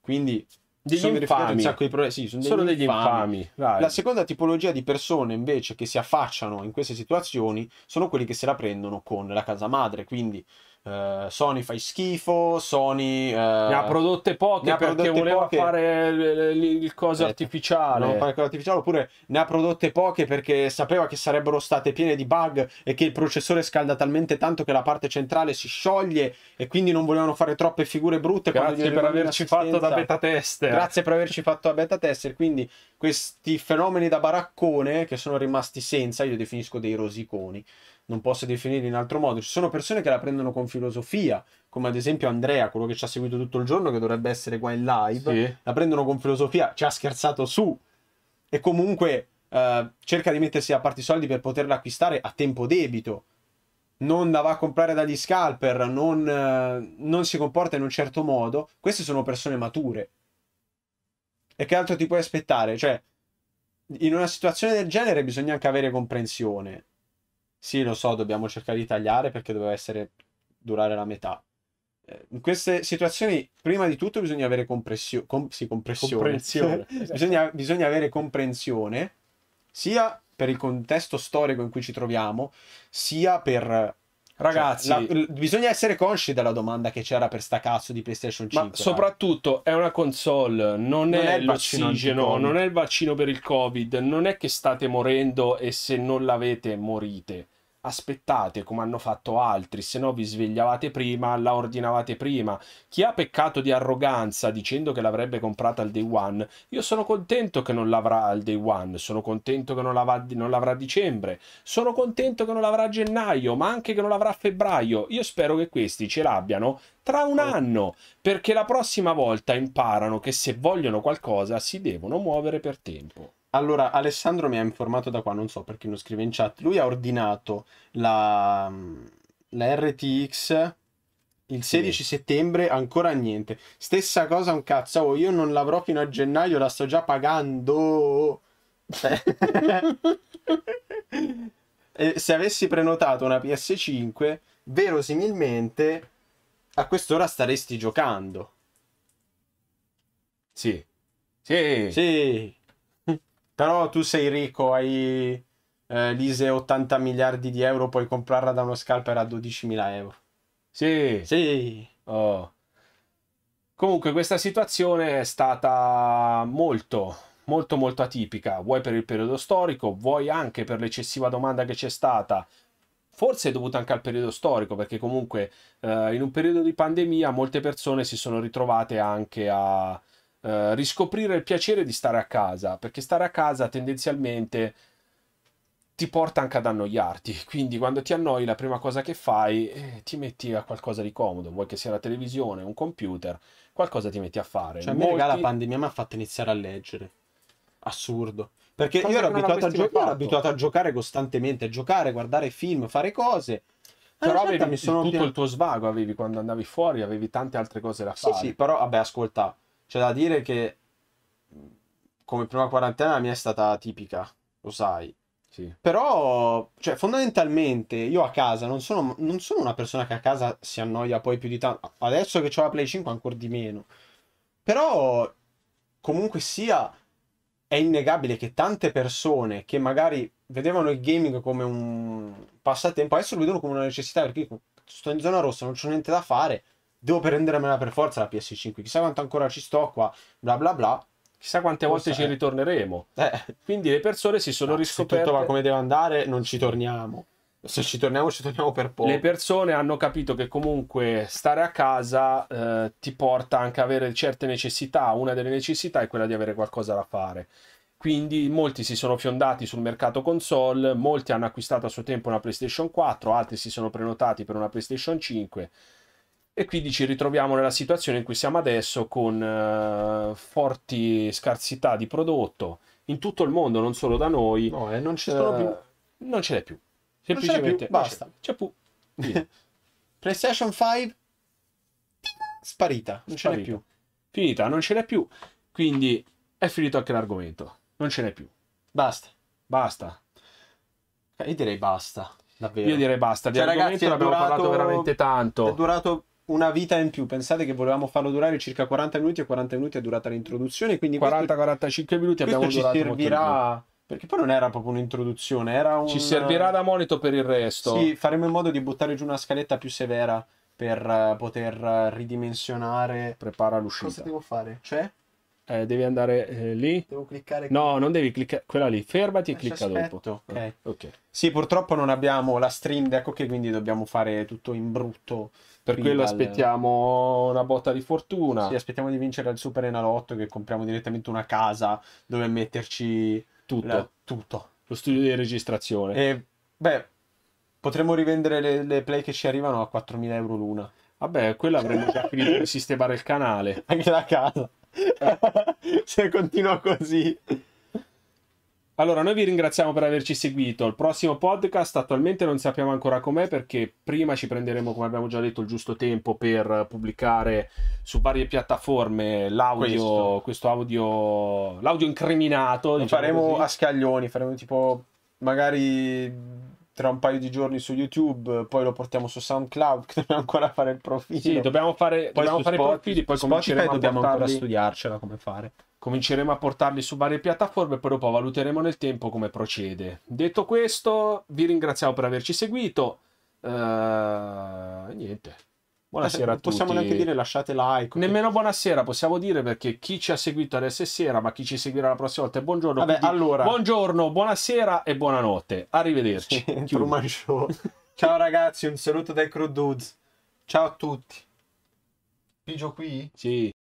Quindi degli sono infami. Di pro... sì, sono degli sono degli infami. infami. La seconda tipologia di persone invece che si affacciano in queste situazioni sono quelli che se la prendono con la casa madre, quindi Uh, Sony fai schifo, Sony... Uh, ne ha prodotte poche ha perché voleva poche. fare il, il, il coso eh, artificiale. fare cosa artificiale, oppure ne ha prodotte poche perché sapeva che sarebbero state piene di bug e che il processore scalda talmente tanto che la parte centrale si scioglie e quindi non volevano fare troppe figure brutte. Grazie per averci fatto da beta tester. Grazie per averci fatto da beta tester. Quindi questi fenomeni da baraccone che sono rimasti senza, io definisco dei rosiconi non posso definire in altro modo. Ci sono persone che la prendono con filosofia, come ad esempio Andrea, quello che ci ha seguito tutto il giorno, che dovrebbe essere qua in live. Sì. La prendono con filosofia, ci ha scherzato su e comunque eh, cerca di mettersi a parte i soldi per poterla acquistare a tempo debito. Non la va a comprare dagli scalper, non, eh, non si comporta in un certo modo. Queste sono persone mature. E che altro ti puoi aspettare? Cioè, in una situazione del genere bisogna anche avere comprensione sì, lo so, dobbiamo cercare di tagliare perché doveva essere durare la metà. Eh, in queste situazioni, prima di tutto, bisogna avere compressio- com- sì, compressione. comprensione. esatto. bisogna, bisogna avere comprensione sia per il contesto storico in cui ci troviamo, sia per Ragazzi, cioè, la, bisogna essere consci della domanda che c'era per sta cazzo di PlayStation 5. Ma eh. soprattutto è una console, non, non è, è l'ossigeno, non è il vaccino per il Covid, non è che state morendo e se non l'avete morite aspettate come hanno fatto altri, se no vi svegliavate prima, la ordinavate prima. Chi ha peccato di arroganza dicendo che l'avrebbe comprata al day one, io sono contento che non l'avrà al day one, sono contento che non, l'avrà a dicembre, sono contento che non l'avrà a gennaio, ma anche che non l'avrà a febbraio. Io spero che questi ce l'abbiano tra un oh. anno, perché la prossima volta imparano che se vogliono qualcosa si devono muovere per tempo. Allora, Alessandro mi ha informato da qua, non so perché non scrive in chat. Lui ha ordinato la, la RTX il 16 sì. settembre, ancora niente. Stessa cosa, un cazzo, oh, io non l'avrò fino a gennaio, la sto già pagando. Eh. se avessi prenotato una PS5, verosimilmente a quest'ora staresti giocando. Sì. Sì. Sì. Però tu sei ricco, hai eh, l'ISE 80 miliardi di euro, puoi comprarla da uno scalper a 12.000 euro. Sì. Sì. Oh. Comunque questa situazione è stata molto, molto, molto atipica, vuoi per il periodo storico, vuoi anche per l'eccessiva domanda che c'è stata, forse è dovuta anche al periodo storico, perché comunque eh, in un periodo di pandemia molte persone si sono ritrovate anche a eh, riscoprire il piacere di stare a casa, perché stare a casa tendenzialmente ti porta anche ad annoiarti, quindi quando ti annoi la prima cosa che fai eh, ti metti a qualcosa di comodo, vuoi che sia la televisione, un computer, qualcosa ti metti a fare. Cioè, Molti... la pandemia mi ha fatto iniziare a leggere. Assurdo. Perché io ero, abituato a gio- ero abituato a giocare costantemente, a giocare, guardare film, fare cose. Però avevi tutto pian... il tuo svago avevi quando andavi fuori, avevi tante altre cose da fare. Sì, sì, però vabbè, ascolta, c'è da dire che come prima quarantena la mia è stata tipica, lo sai. Sì. Però, cioè, fondamentalmente io a casa non sono, non sono, una persona che a casa si annoia poi più di tanto. Adesso che ho la Play 5 ancora di meno. Però, comunque sia, è innegabile che tante persone che magari vedevano il gaming come un passatempo, adesso lo vedono come una necessità perché sto in zona rossa, non c'è niente da fare devo prendermela per forza la PS5, chissà quanto ancora ci sto qua, bla bla bla. Chissà quante Forse volte è. ci ritorneremo. Eh. Quindi le persone si sono no, riscoperte. Se tutto va come deve andare, non ci torniamo. Se ci torniamo, ci torniamo per poco. Le persone hanno capito che comunque stare a casa eh, ti porta anche a avere certe necessità. Una delle necessità è quella di avere qualcosa da fare. Quindi molti si sono fiondati sul mercato console, molti hanno acquistato a suo tempo una PlayStation 4, altri si sono prenotati per una PlayStation 5 e quindi ci ritroviamo nella situazione in cui siamo adesso con eh, forti scarsità di prodotto in tutto il mondo, non solo da noi. No, e eh, non c'è più. Non ce n'è più. Semplicemente basta. C'è, più. PlayStation 5 sparita, non ce n'è più. Finita, non ce n'è più. Quindi è finito anche l'argomento. Non ce n'è più. Basta. Basta. Eh, io direi basta. Davvero. Io direi basta. Di cioè, argomento ragazzi, abbiamo durato, parlato veramente tanto. È durato una vita in più. Pensate che volevamo farlo durare circa 40 minuti e 40 minuti è durata l'introduzione. Quindi 40-45 minuti abbiamo ci durato. Ci servirà. Perché poi non era proprio un'introduzione, era un... Ci servirà da monito per il resto. Sì, faremo in modo di buttare giù una scaletta più severa per eh, poter eh, ridimensionare... Prepara l'uscita. Cosa devo fare? Cioè? Eh, devi andare eh, lì. Devo cliccare. No, qui. non devi cliccare quella lì. Fermati e eh, clicca dopo. Okay. ok. Sì, purtroppo non abbiamo la stream deck, ok, quindi dobbiamo fare tutto in brutto. Per quello dalle... aspettiamo una botta di fortuna. Sì, aspettiamo di vincere al Super Enalotto che compriamo direttamente una casa dove metterci tutto. La... tutto. Lo studio di registrazione. E beh, potremmo rivendere le, le play che ci arrivano a 4.000 euro l'una. Vabbè, quella avremmo già finito di sistemare il canale. Anche la casa. Eh. Se continua così. Allora, noi vi ringraziamo per averci seguito. Il prossimo podcast attualmente non sappiamo ancora com'è perché prima ci prenderemo, come abbiamo già detto, il giusto tempo per pubblicare su varie piattaforme l'audio, questo, questo audio, l'audio incriminato. Lo diciamo faremo così. a scaglioni, faremo tipo magari tra un paio di giorni su YouTube, poi lo portiamo su SoundCloud, che dobbiamo ancora fare il profilo. Sì, dobbiamo fare, poi dobbiamo fare Spotify, i profili, poi Spotify cominceremo a dobbiamo portarli... ancora studiarcela come fare cominceremo a portarli su varie piattaforme, però poi valuteremo nel tempo come procede. Detto questo, vi ringraziamo per averci seguito. Uh, niente. Buonasera a tutti. Possiamo neanche dire lasciate like. Nemmeno buonasera possiamo dire perché chi ci ha seguito adesso è sera, ma chi ci seguirà la prossima volta è buongiorno. Vabbè, allora. Buongiorno, buonasera e buonanotte. Arrivederci. Show. Ciao ragazzi, un saluto dai Crew Dudes. Ciao a tutti. Pigio qui? Sì.